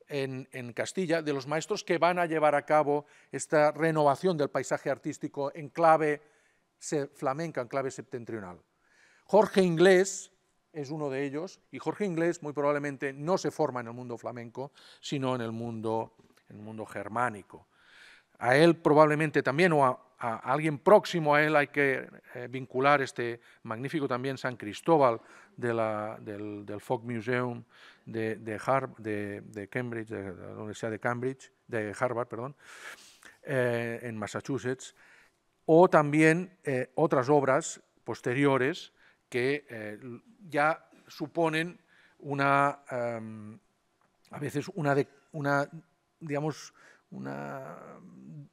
en, Castilla, de los maestros que van a llevar a cabo esta renovación del paisaje artístico en clave flamenca, en clave septentrional. Jorge Inglés, es uno de ellos, y Jorge Inglés muy probablemente no se forma en el mundo flamenco, sino en el mundo, el mundo germánico. A él probablemente también, o a, alguien próximo a él, hay que eh, vincular este magnífico también San Cristóbal del, Folk Museum de, Cambridge, de, la Universidad de Cambridge, de Harvard, perdón, eh, en Massachusetts, o también eh, otras obras posteriores que eh, ya suponen una, em, a veces una,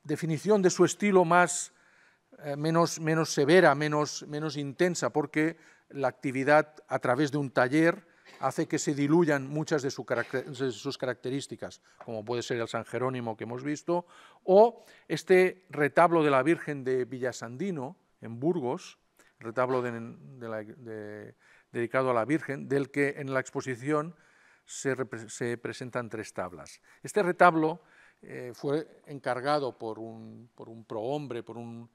definición de su estilo más, eh, menos, severa, menos, intensa, porque la actividad a través de un taller hace que se diluyan muchas de sus características, como puede ser el San Jerónimo que hemos visto, o este retablo de la Virgen de Villasandino, en Burgos, retablo dedicado a la Virgen, del que en la exposición se, presentan tres tablas. Este retablo eh, fue encargado por un, prohombre, por un,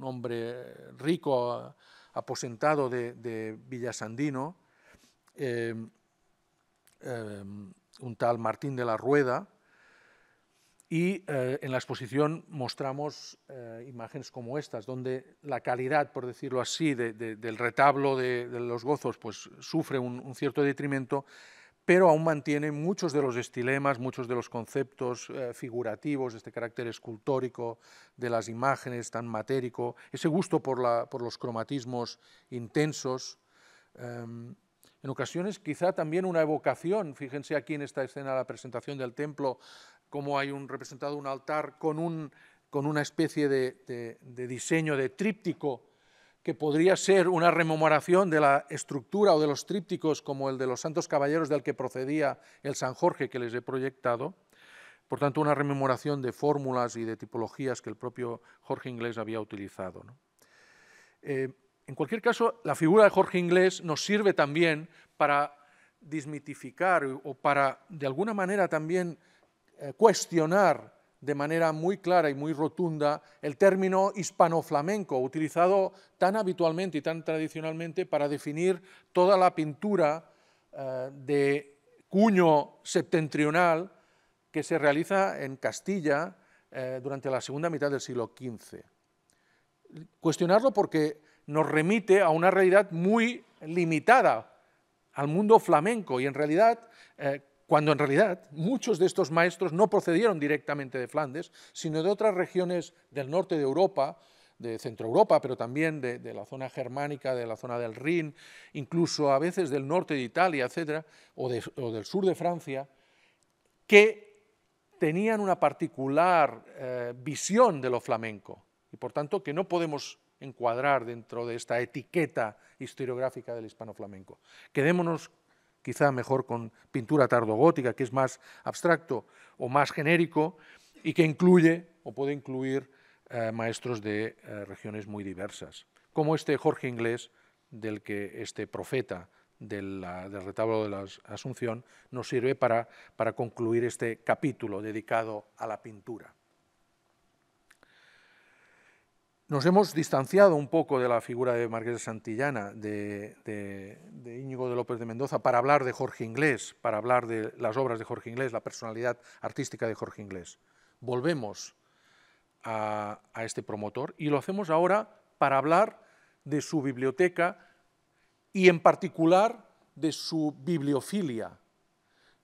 hombre rico, aposentado de, Villasandino, eh, eh, un tal Martín de la Rueda, y eh, en la exposición mostramos eh, imágenes como estas, donde la calidad, por decirlo así, del retablo de, los gozos pues, sufre un, cierto detrimento, pero aún mantiene muchos de los estilemas, muchos de los conceptos eh, figurativos, este carácter escultórico de las imágenes tan matérico, ese gusto por, por los cromatismos intensos em, en ocasiones quizá también una evocación, fíjense aquí en esta escena la presentación del templo, como hay un representado un altar con, una especie de, diseño de tríptico que podría ser una rememoración de la estructura o de los trípticos como el de los santos caballeros del que procedía el San Jorge que les he proyectado. Por tanto, una rememoración de fórmulas y de tipologías que el propio Jorge Inglés había utilizado. Eh, en cualquier caso, la figura de Jorge Inglés nos sirve también para dismitificar o para, de alguna manera, también eh, cuestionar de manera muy clara y muy rotunda el término hispanoflamenco utilizado tan habitualmente y tan tradicionalmente para definir toda la pintura eh, de cuño septentrional que se realiza en Castilla eh, durante la segunda mitad del siglo XV. Cuestionarlo porque nos remite a una realidad muy limitada al mundo flamenco y en realidad cuando en realidad muchos de estos maestros no procedieron directamente de Flandes, sino de otras regiones del norte de Europa, de Centro Europa, pero también de, la zona germánica, de la zona del Rin, incluso a veces del norte de Italia, etcétera, o, del sur de Francia, que tenían una particular eh, visión de lo flamenco y por tanto que no podemos encuadrar dentro de esta etiqueta historiográfica del hispano flamenco. Quedémonos quizá mejor con pintura tardogótica, que es más abstracto o más genérico y que incluye o puede incluir eh, maestros de eh, regiones muy diversas, como este Jorge Inglés, del que este profeta del, retablo de la Asunción nos sirve para concluir este capítulo dedicado a la pintura. Nos hemos distanciado un poco de la figura de Marguerite Santillana, de, Íñigo de López de Mendoza, para hablar de Jorge Inglés, para hablar de las obras de Jorge Inglés, la personalidad artística de Jorge Inglés. Volvemos a, este promotor y lo hacemos ahora para hablar de su biblioteca y en particular de su bibliofilia.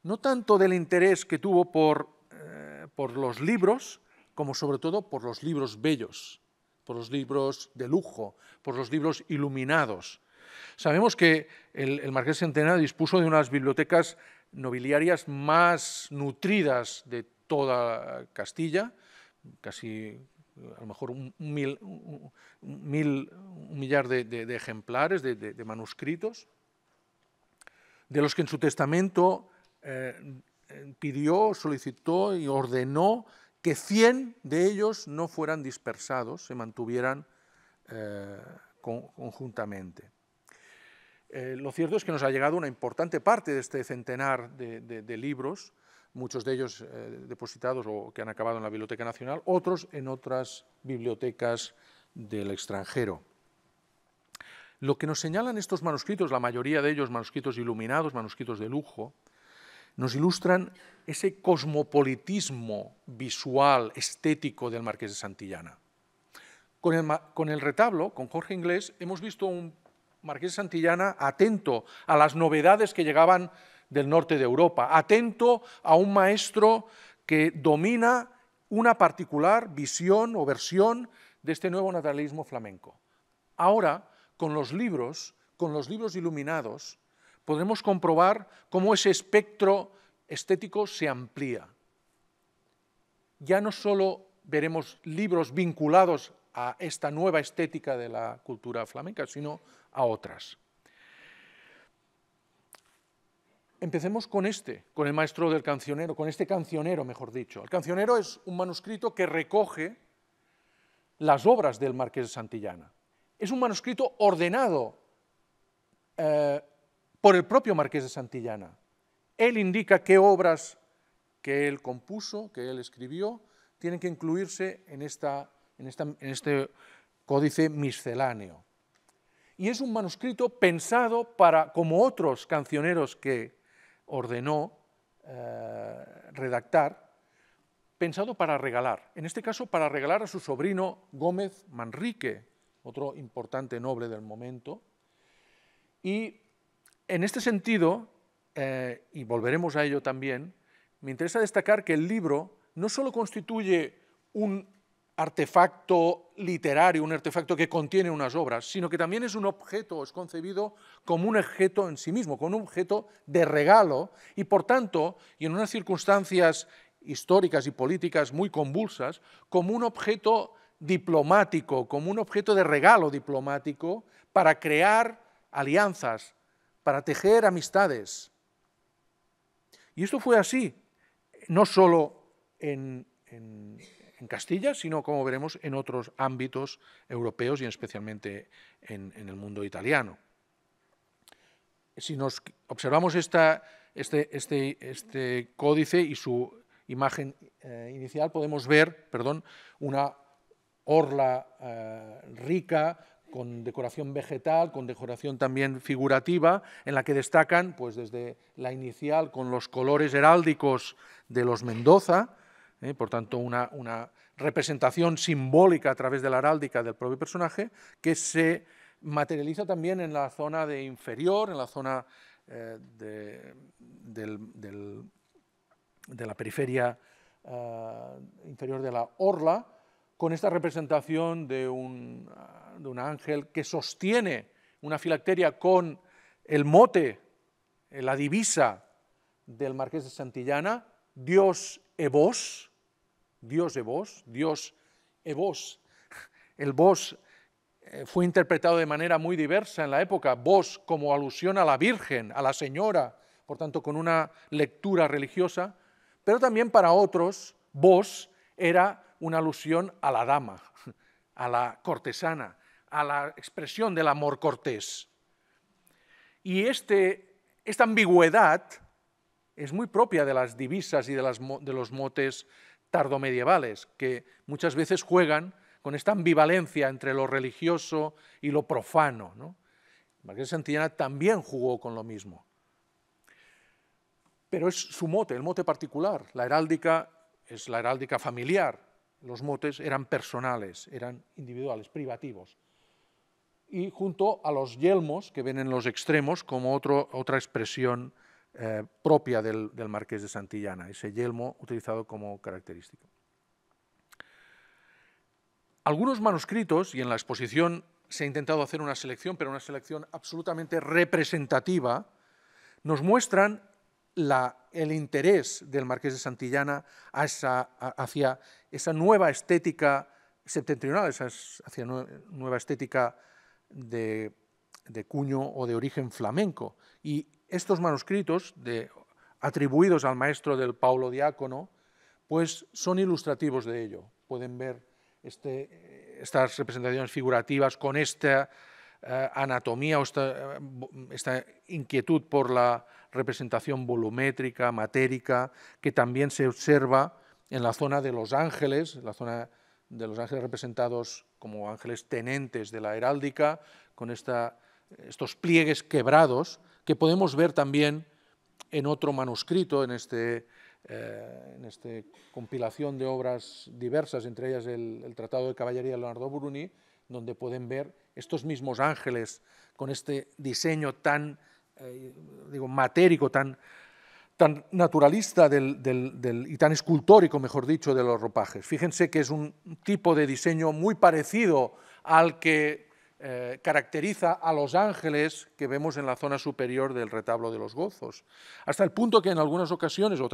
No tanto del interés que tuvo por eh, los libros, como sobre todo por los libros bellos por los libros de lujo, por los libros iluminados. Sabemos que el, Marqués Centena dispuso de unas bibliotecas nobiliarias más nutridas de toda Castilla, casi a lo mejor un, millar de, ejemplares, de, manuscritos, de los que en su testamento eh, pidió, solicitó y ordenó que 100 de ellos no fueran dispersados, se mantuvieran eh, conjuntamente. Eh, lo cierto es que nos ha llegado una importante parte de este centenar de, libros, muchos de ellos eh, depositados o que han acabado en la Biblioteca Nacional, otros en otras bibliotecas del extranjero. Lo que nos señalan estos manuscritos, la mayoría de ellos manuscritos iluminados, manuscritos de lujo, nos ilustran ese cosmopolitismo visual, estético del Marqués de Santillana. Con el, retablo, con Jorge Inglés, hemos visto un Marqués de Santillana atento a las novedades que llegaban del norte de Europa, atento a un maestro que domina una particular visión o versión de este nuevo naturalismo flamenco. Ahora, con los libros, con los libros iluminados, podremos comprobar cómo ese espectro estético se amplía. Ya no solo veremos libros vinculados a esta nueva estética de la cultura flamenca, sino a otras. Empecemos con este, con el maestro del cancionero, con este cancionero, mejor dicho. El cancionero es un manuscrito que recoge las obras del marqués de Santillana. Es un manuscrito ordenado eh, por el propio Marqués de Santillana. Él indica qué obras que él compuso, que él escribió, tienen que incluirse en, esta, en, este códice misceláneo. Y es un manuscrito pensado para, como otros cancioneros que ordenó eh, redactar, pensado para regalar. En este caso, para regalar a su sobrino Gómez Manrique, otro importante noble del momento, y en este sentido, eh, y volveremos a ello también, me interesa destacar que el libro no solo constituye un artefacto literario, un artefacto que contiene unas obras, sino que también es un objeto, es concebido como un objeto en sí mismo, como un objeto de regalo, y por tanto, y en unas circunstancias históricas y políticas muy convulsas, como un objeto diplomático, como un objeto de regalo diplomático para crear alianzas, para tejer amistades. Y esto fue así, no solo en, Castilla, sino, como veremos, en otros ámbitos europeos y especialmente en, el mundo italiano. Si nos observamos esta, este, este, este, códice y su imagen eh, inicial, podemos ver perdón, una orla eh, rica con decoración vegetal, con decoración también figurativa, en la que destacan, pues desde la inicial, con los colores heráldicos de los Mendoza, ¿eh? por tanto, una, representación simbólica a través de la heráldica del propio personaje, que se materializa también en la zona de inferior, en la zona eh, de, la periferia ah, inferior de la orla, con esta representación de un, ángel que sostiene una filacteria con el mote, eh, la divisa del marqués de Santillana, Dios e vos, Dios e vos, Dios e vos. El vos eh, fue interpretado de manera muy diversa en la época, vos como alusión a la Virgen, a la Señora, por tanto con una lectura religiosa, pero también para otros vos era una alusión a la dama, a la cortesana, a la expresión del amor cortés. Y este, esta ambigüedad es muy propia de las divisas y de, los motes tardomedievales, que muchas veces juegan con esta ambivalencia entre lo religioso y lo profano. ¿no? Marqués Santillana también jugó con lo mismo. Pero es su mote, el mote particular. La heráldica es la heráldica familiar, los motes eran personales, eran individuales, privativos. Y junto a los yelmos, que ven en los extremos, como otra expresión eh, propia del, del, marqués de Santillana, ese yelmo utilizado como característico. Algunos manuscritos, y en la exposición se ha intentado hacer una selección, pero una selección absolutamente representativa, nos muestran el interés del marqués de Santillana hacia, esa nueva estética septentrional, hacia nueva estética de, cuño o de origen flamenco. Y estos manuscritos atribuidos al maestro del Paulo Diácono, pues son ilustrativos de ello. Pueden ver este, eh, estas representaciones figurativas con esta eh, anatomía o eh, esta, inquietud por la representación volumétrica, matérica, que también se observa en la zona de los ángeles, la zona de los ángeles representados como ángeles tenentes de la heráldica, con estos pliegues quebrados, que podemos ver también en otro manuscrito, en este, eh, esta compilación de obras diversas, entre ellas el, el Tratado de Caballería de Leonardo Bruni, donde pueden ver estos mismos ángeles con este diseño tan, eh, digo, matérico, tan, tan naturalista y tan escultórico, mejor dicho, de los ropajes. Fíjense que es un tipo de diseño muy parecido al que eh, caracteriza a los ángeles que vemos en la zona superior del retablo de los gozos, hasta el punto que en algunas ocasiones, o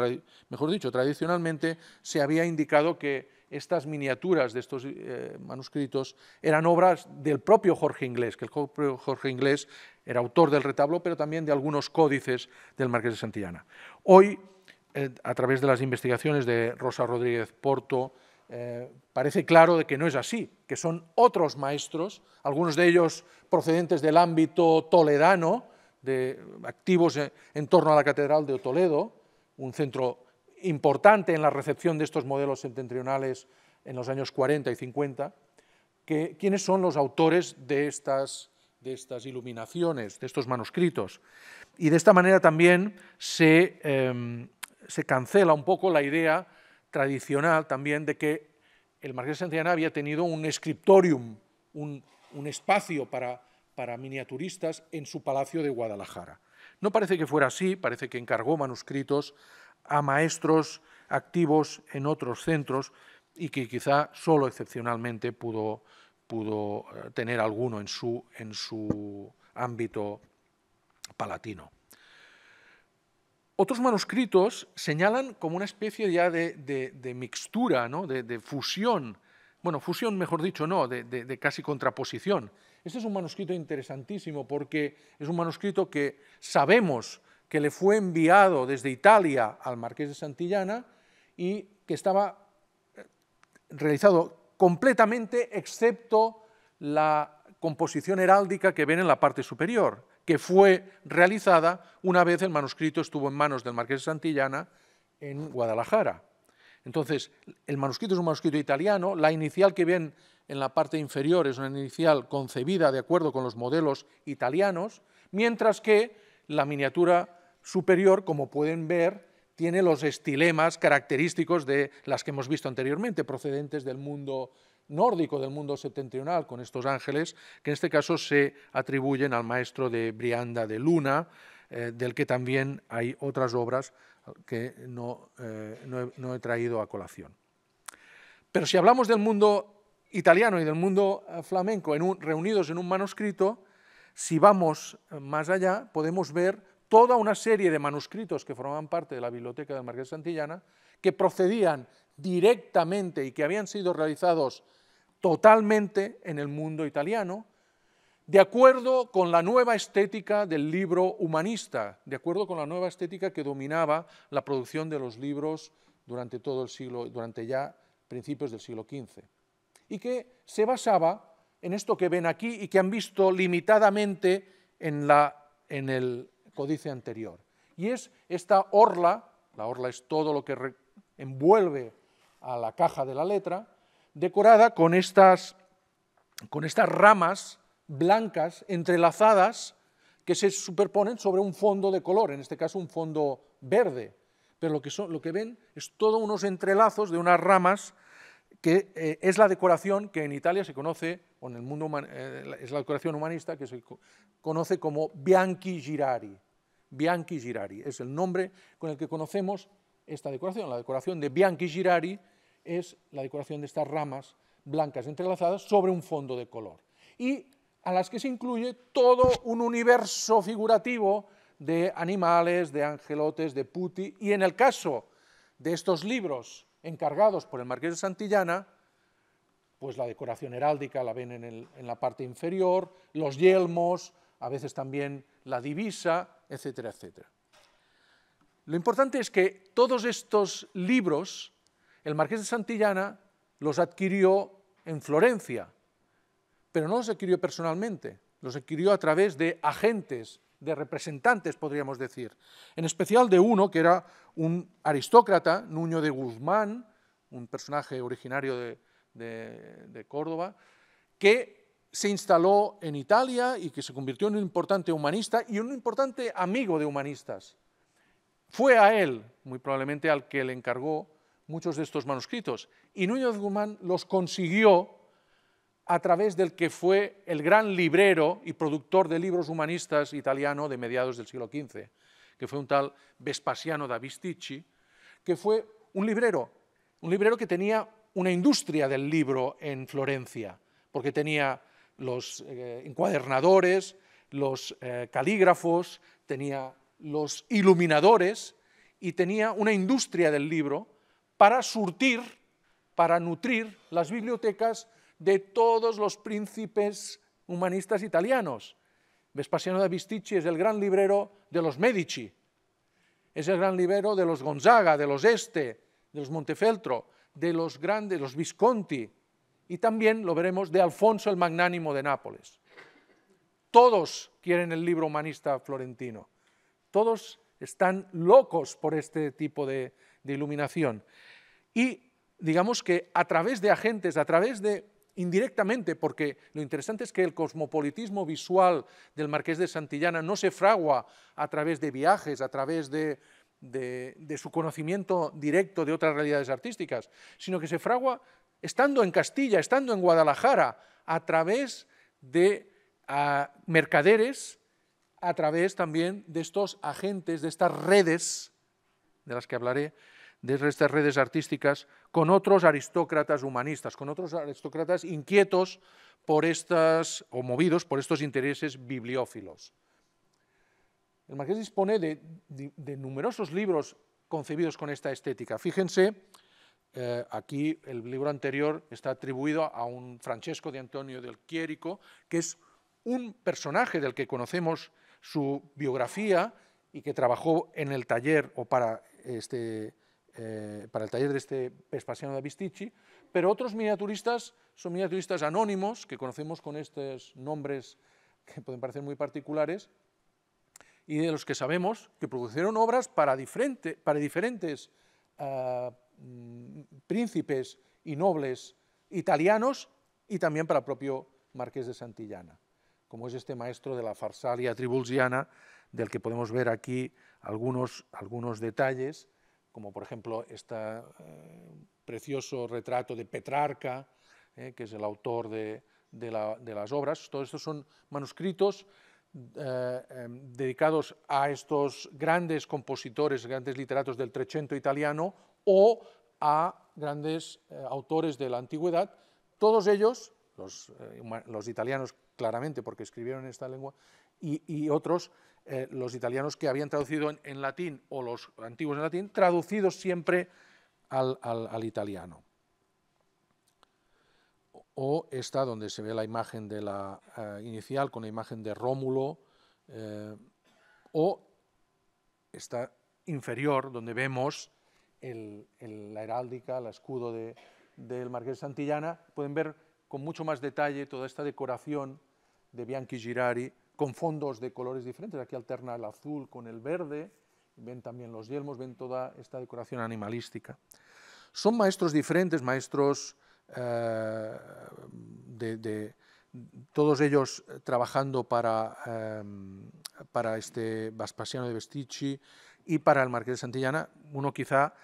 mejor dicho, tradicionalmente, se había indicado que estas miniaturas de estos eh, manuscritos eran obras del propio Jorge Inglés, que el propio Jorge Inglés era autor del retablo, pero también de algunos códices del Marqués de Santillana. Hoy, eh, a través de las investigaciones de Rosa Rodríguez Porto, eh, parece claro de que no es así, que son otros maestros, algunos de ellos procedentes del ámbito toledano, activos en, torno a la Catedral de Toledo, un centro importante en la recepción de estos modelos septentrionales en los años 40 y 50, que, quiénes son los autores de estas, iluminaciones, de estos manuscritos. Y de esta manera también se, em, se cancela un poco la idea tradicional también de que el marqués de Santillana había tenido un scriptorium, un, espacio para, miniaturistas en su palacio de Guadalajara. No parece que fuera así, parece que encargó manuscritos a maestros activos en otros centros y que quizá solo excepcionalmente pudo, eh, tener alguno en su ámbito palatino. Otros manuscritos señalan como una especie ya de, mixtura, ¿no? de, de, fusión, bueno, fusión mejor dicho, no, de, casi contraposición. Este es un manuscrito interesantísimo porque es un manuscrito que sabemos que le fue enviado desde Italia al marqués de Santillana y que estaba eh, realizado completamente excepto la composición heráldica que ven en la parte superior que fue realizada una vez el manuscrito estuvo en manos del marqués de Santillana en Guadalajara. Entonces, el manuscrito es un manuscrito italiano, la inicial que ven en la parte inferior es una inicial concebida de acuerdo con los modelos italianos, mientras que la miniatura superior, como pueden ver, tiene los estilemas característicos de las que hemos visto anteriormente, procedentes del mundo nórdico del mundo septentrional con estos ángeles, que en este caso se atribuyen al maestro de Brianda de Luna, eh, del que también hay otras obras que eh, no, he, traído a colación. Pero si hablamos del mundo italiano y del mundo eh, flamenco reunidos en un manuscrito, si vamos más allá, podemos ver toda una serie de manuscritos que forman parte de la biblioteca del Marqués Santillana, que procedían directamente y que habían sido realizados totalmente en el mundo italiano, de acuerdo con la nueva estética del libro humanista, de acuerdo con la nueva estética que dominaba la producción de los libros durante todo el siglo, durante ya principios del siglo XV, y que se basaba en esto que ven aquí y que han visto limitadamente en, la, en el códice anterior. Y es esta orla, la orla es todo lo que envuelve a la caja de la letra, decorada con estas, con estas ramas blancas entrelazadas que se superponen sobre un fondo de color, en este caso un fondo verde. Pero lo que, ven es todos unos entrelazos de unas ramas que eh, es la decoración que en Italia se conoce, o en el mundo eh, es la decoración humanista que se conoce como Bianchi Girari. Bianchi Girari es el nombre con el que conocemos esta decoración. La decoración de Bianchi Girari es la decoración de estas ramas blancas entrelazadas sobre un fondo de color. Y a las que se incluye todo un universo figurativo de animales, de angelotes, de putti, y en el caso de estos libros encargados por el marqués de Santillana, pues la decoración heráldica la ven en, en la parte inferior, los yelmos, a veces también la divisa, etcétera, etcétera. Lo importante es que todos estos libros el marqués de Santillana los adquirió en Florencia, pero no los adquirió personalmente, los adquirió a través de agentes, de representantes, podríamos decir, en especial de uno que era un aristócrata, Nuño de Guzmán, un personaje originario de, Córdoba, que se instaló en Italia y que se convirtió en un importante humanista y un importante amigo de humanistas. Fue a él, muy probablemente al que le encargó muchos de estos manuscritos, y Núñez Guzmán los consiguió a través del que fue el gran librero y productor de libros humanistas italiano de mediados del siglo XV, que fue un tal Vespasiano da Vistici, que fue un librero, un librero que tenía una industria del libro en Florencia, porque tenía los eh, encuadernadores, los eh, calígrafos, tenía los iluminadores, y tenía una industria del libro para surtir, para nutrir las bibliotecas de todos los príncipes humanistas italianos. Vespasiano da Bisticci es el gran librero de los Medici, es el gran librero de los Gonzaga, de los Este, de los Montefeltro, de los grandes, los Visconti, y también lo veremos de Alfonso el Magnánimo de Nápoles. Todos quieren el libro humanista florentino. Todos están locos por este tipo de, iluminación. Y digamos que a través de agentes, a través de indirectamente, porque lo interesante es que el cosmopolitismo visual del marqués de Santillana no se fragua a través de viajes, a través de, su conocimiento directo de otras realidades artísticas, sino que se fragua estando en Castilla, estando en Guadalajara, a través de ah, mercaderes a través también de estos agentes, de estas redes, de las que hablaré, de estas redes artísticas, con otros aristócratas humanistas, con otros aristócratas inquietos por estas, o movidos por estos intereses bibliófilos. El marqués dispone de, numerosos libros concebidos con esta estética. Fíjense, eh, aquí el libro anterior está atribuido a un Francesco de Antonio del Quierico, que es un personaje del que conocemos su biografía y que trabajó en el taller o para, este, eh, para el taller de este Vespasiano da Vistici, pero otros miniaturistas son miniaturistas anónimos que conocemos con estos nombres que pueden parecer muy particulares y de los que sabemos que produjeron obras para, diferente, para diferentes ah, mm, príncipes y nobles italianos y también para el propio Marqués de Santillana como es este maestro de la farsalia tribulsiana, del que podemos ver aquí algunos, algunos detalles, como por ejemplo este precioso retrato de Petrarca, eh, que es el autor de, las obras. Todos estos son manuscritos eh, em, dedicados a estos grandes compositores, grandes literatos del Trecento italiano o a grandes autores de la antigüedad, todos ellos, los italianos claramente porque escribieron en esta lengua, y, otros, eh, los italianos que habían traducido en, latín o los antiguos en latín, traducidos siempre al, italiano. O esta, donde se ve la imagen de la eh, inicial con la imagen de Rómulo, eh, o esta inferior, donde vemos la heráldica, el escudo del Marqués Santillana, pueden ver con mucho más detalle toda esta decoración de Bianchi Girari, con fondos de colores diferentes. Aquí alterna el azul con el verde, ven también los yelmos, ven toda esta decoración animalística. Son maestros diferentes, maestros eh, de, todos ellos trabajando para, eh, para este Vespasiano de Vestici y para el Marqués de Santillana, uno quizá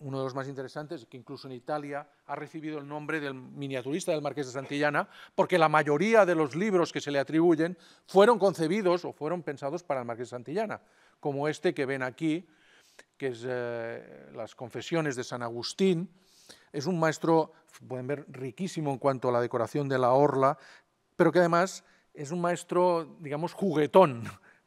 uno de los más interesantes, que incluso en Italia ha recibido el nombre del miniaturista del Marqués de Santillana, porque la mayoría de los libros que se le atribuyen fueron concebidos o fueron pensados para el Marqués de Santillana, como este que ven aquí, que es eh, Las Confesiones de San Agustín. Es un maestro, pueden ver, riquísimo en cuanto a la decoración de la orla, pero que además es un maestro, digamos, juguetón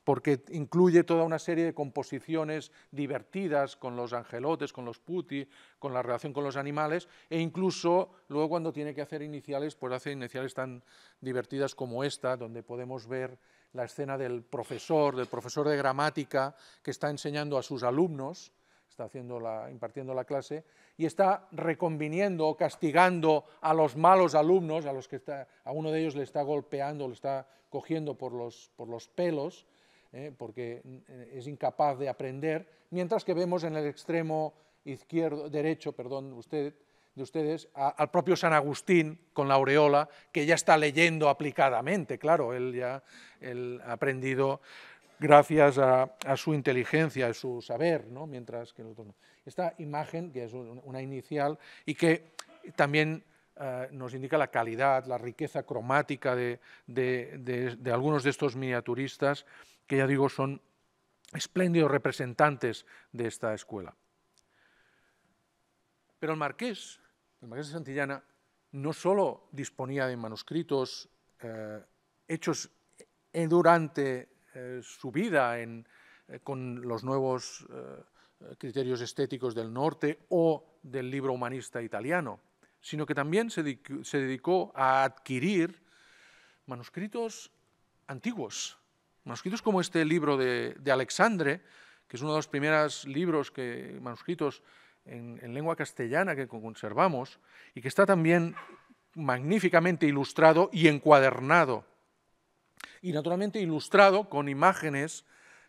porque incluye toda una serie de composiciones divertidas con los angelotes, con los puti, con la relación con los animales, e incluso luego cuando tiene que hacer iniciales, pues hace iniciales tan divertidas como esta, donde podemos ver la escena del profesor, del profesor de gramática, que está enseñando a sus alumnos, está impartiendo la clase, y está reconviniendo o castigando a los malos alumnos, a los que a uno de ellos le está golpeando, le está cogiendo por los pelos, ¿eh? porque eh, es incapaz de aprender, mientras que vemos en el extremo izquierdo, derecho perdón, de ustedes al propio San Agustín con la aureola, que ya está leyendo aplicadamente, claro, él ya ha aprendido gracias a, su inteligencia, a su saber, ¿no? mientras que Esta imagen, que es una inicial y que también eh, nos indica la calidad, la riqueza cromática de algunos de estos miniaturistas, que ya digo son espléndidos representantes de esta escuela. Pero el marqués, el marqués de Santillana, no solo disponía de manuscritos eh, hechos eh, durante eh, su vida con los nuevos criterios estéticos del norte o del libro humanista italiano, sino que también se dedicó a adquirir manuscritos antiguos, Manuscritos como este libro de, Alexandre, que es uno de los primeros libros, que, manuscritos en, lengua castellana que conservamos, y que está también magníficamente ilustrado y encuadernado. Y naturalmente ilustrado con imágenes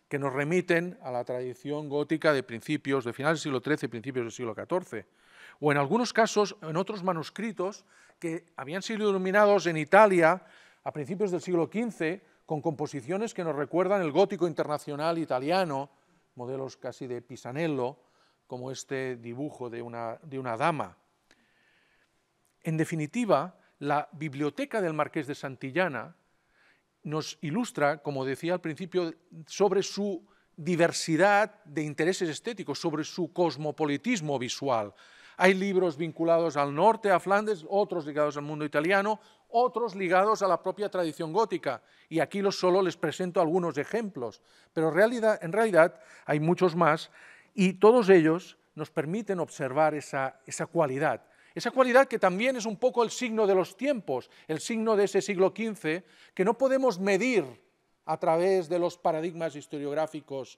que nos remiten a la tradición gótica de principios, de finales del siglo XIII y principios del siglo XIV. O en algunos casos, en otros manuscritos que habían sido iluminados en Italia a principios del siglo XV con composiciones que nos recuerdan el gótico internacional italiano, modelos casi de Pisanello, como este dibujo de una, de una dama. En definitiva, la biblioteca del Marqués de Santillana nos ilustra, como decía al principio, sobre su diversidad de intereses estéticos, sobre su cosmopolitismo visual. Hay libros vinculados al norte, a Flandes, otros ligados al mundo italiano, otros ligados a la propia tradición gótica. Y aquí solo les presento algunos ejemplos, pero en realidad hay muchos más y todos ellos nos permiten observar esa, cualidad. Esa cualidad que también es un poco el signo de los tiempos, el signo de ese siglo XV, que no podemos medir a través de los paradigmas historiográficos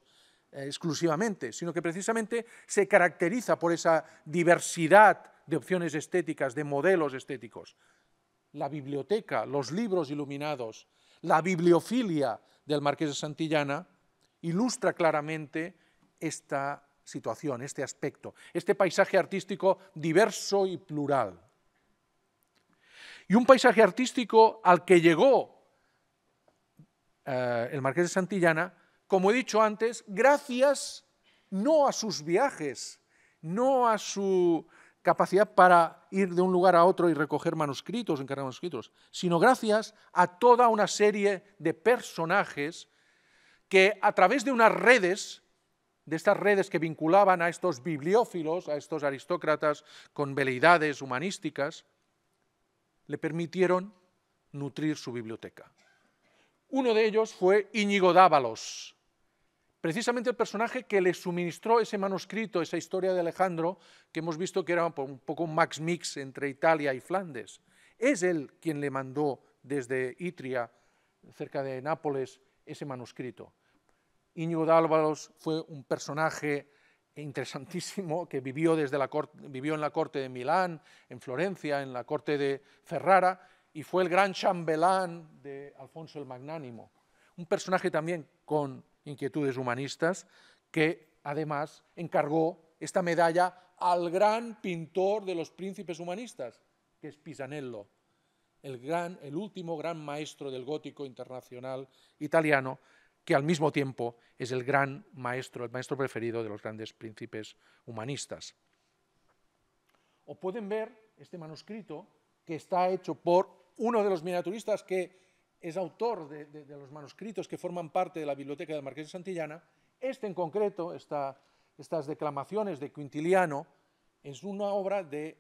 eh, exclusivamente, sino que precisamente se caracteriza por esa diversidad de opciones estéticas, de modelos estéticos la biblioteca, los libros iluminados, la bibliofilia del marqués de Santillana, ilustra claramente esta situación, este aspecto, este paisaje artístico diverso y plural. Y un paisaje artístico al que llegó eh, el marqués de Santillana, como he dicho antes, gracias no a sus viajes, no a su capacidad para ir de un lugar a otro y recoger manuscritos, encargar manuscritos, sino gracias a toda una serie de personajes que a través de unas redes, de estas redes que vinculaban a estos bibliófilos, a estos aristócratas con veleidades humanísticas, le permitieron nutrir su biblioteca. Uno de ellos fue Íñigo Dávalos, precisamente el personaje que le suministró ese manuscrito, esa historia de Alejandro, que hemos visto que era un poco un max mix entre Italia y Flandes. Es él quien le mandó desde Itria, cerca de Nápoles, ese manuscrito. Íñigo de Álvaros fue un personaje interesantísimo que vivió, desde la vivió en la corte de Milán, en Florencia, en la corte de Ferrara, y fue el gran chambelán de Alfonso el Magnánimo. Un personaje también con inquietudes humanistas, que además encargó esta medalla al gran pintor de los príncipes humanistas, que es Pisanello, el, gran, el último gran maestro del gótico internacional italiano, que al mismo tiempo es el gran maestro, el maestro preferido de los grandes príncipes humanistas. O pueden ver este manuscrito que está hecho por uno de los miniaturistas que es autor de, los manuscritos que forman parte de la biblioteca del Marqués de Santillana, este en concreto, estas declamaciones de Quintiliano, es una obra eh,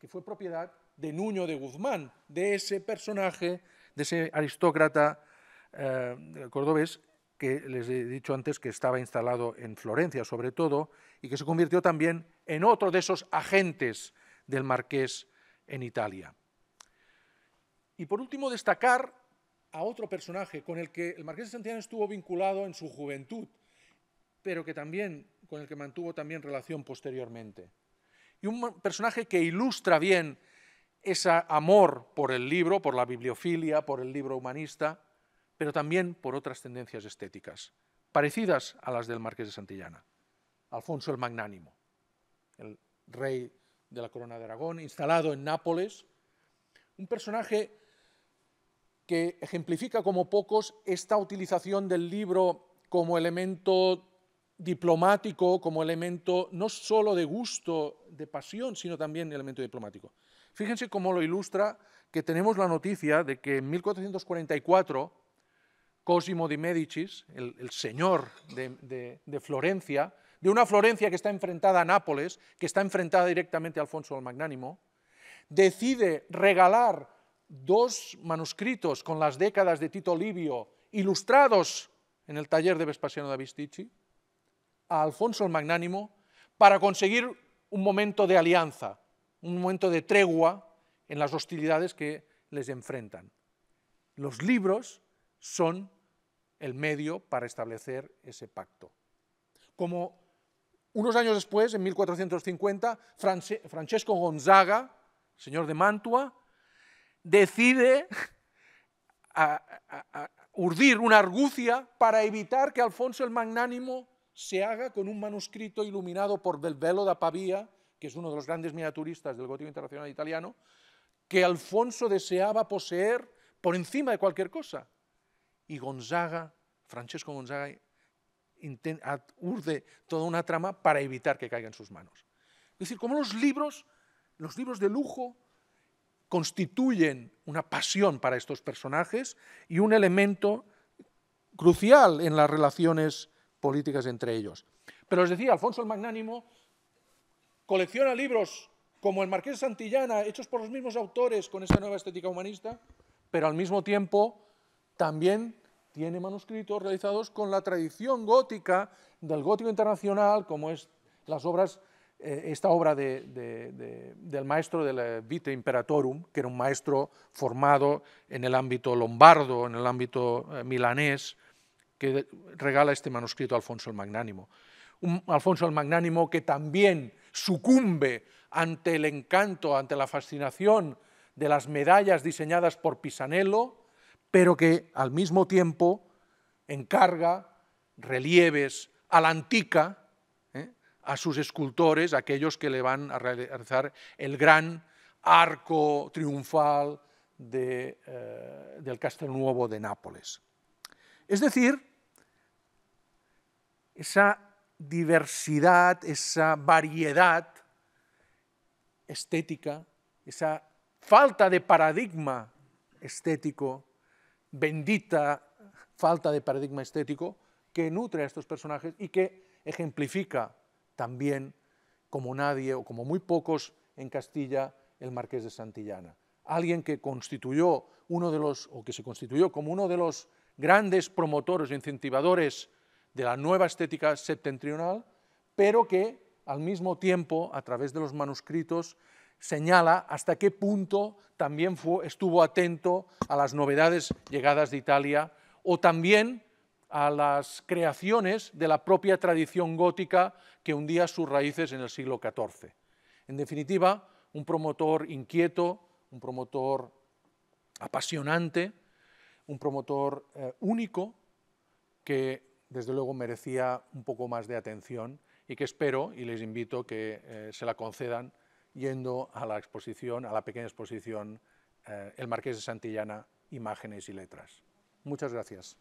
que fue propiedad de Nuño de Guzmán, de ese personaje, de ese aristócrata eh, cordobés que les he dicho antes que estaba instalado en Florencia sobre todo y que se convirtió también en otro de esos agentes del marqués en Italia. Y por último, destacar a otro personaje con el que el Marqués de Santillana estuvo vinculado en su juventud, pero que también, con el que mantuvo también relación posteriormente. Y un personaje que ilustra bien ese amor por el libro, por la bibliofilia, por el libro humanista, pero también por otras tendencias estéticas, parecidas a las del Marqués de Santillana. Alfonso el Magnánimo, el rey de la corona de Aragón, instalado en Nápoles, un personaje que ejemplifica como pocos esta utilización del libro como elemento diplomático, como elemento no solo de gusto, de pasión, sino también elemento diplomático. Fíjense cómo lo ilustra que tenemos la noticia de que en 1444 Cosimo de Medicis, el, señor de, de Florencia, de una Florencia que está enfrentada a Nápoles, que está enfrentada directamente a Alfonso el Magnánimo, decide regalar dos manuscritos con las décadas de Tito Livio, ilustrados en el taller de Vespasiano da Vistici, a Alfonso el Magnánimo, para conseguir un momento de alianza, un momento de tregua en las hostilidades que les enfrentan. Los libros son el medio para establecer ese pacto. Como unos años después, en 1450, Francesco Gonzaga, señor de Mantua, decide urdir una argucia para evitar que Alfonso el Magnánimo se haga con un manuscrito iluminado por Del da Pavia, que es uno de los grandes miniaturistas del gótico internacional italiano, que Alfonso deseaba poseer por encima de cualquier cosa. Y Gonzaga, Francesco Gonzaga, urde toda una trama para evitar que caiga en sus manos. Es decir, como los libros, los libros de lujo, constituyen una pasión para estos personajes y un elemento crucial en las relaciones políticas entre ellos. Pero os decía, Alfonso el Magnánimo colecciona libros como el Marqués de Santillana, hechos por los mismos autores con esta nueva estética humanista, pero al mismo tiempo también tiene manuscritos realizados con la tradición gótica del gótico internacional, como es las obras eh, esta obra del maestro del vite Imperatorum, que era un maestro formado en el ámbito lombardo, en el ámbito eh, milanés, que regala este manuscrito a Alfonso el Magnánimo. Un Alfonso el Magnánimo que también sucumbe ante el encanto, ante la fascinación de las medallas diseñadas por Pisanello, pero que al mismo tiempo encarga relieves a la antica, a sus escultores, aquellos que le van a realizar el gran arco triunfal de, eh, del Castelnuovo de Nápoles. Es decir, esa diversidad, esa variedad estética, esa falta de paradigma estético, bendita falta de paradigma estético que nutre a estos personajes y que ejemplifica también, como nadie o como muy pocos en Castilla, el marqués de Santillana. Alguien que constituyó uno de los, o que se constituyó como uno de los grandes promotores e incentivadores de la nueva estética septentrional, pero que al mismo tiempo, a través de los manuscritos, señala hasta qué punto también estuvo atento a las novedades llegadas de Italia o también a las creaciones de la propia tradición gótica que hundía sus raíces en el siglo XIV. En definitiva, un promotor inquieto, un promotor apasionante, un promotor eh, único que desde luego merecía un poco más de atención y que espero y les invito que eh, se la concedan yendo a la exposición, a la pequeña exposición eh, El Marqués de Santillana, Imágenes y Letras. Muchas gracias.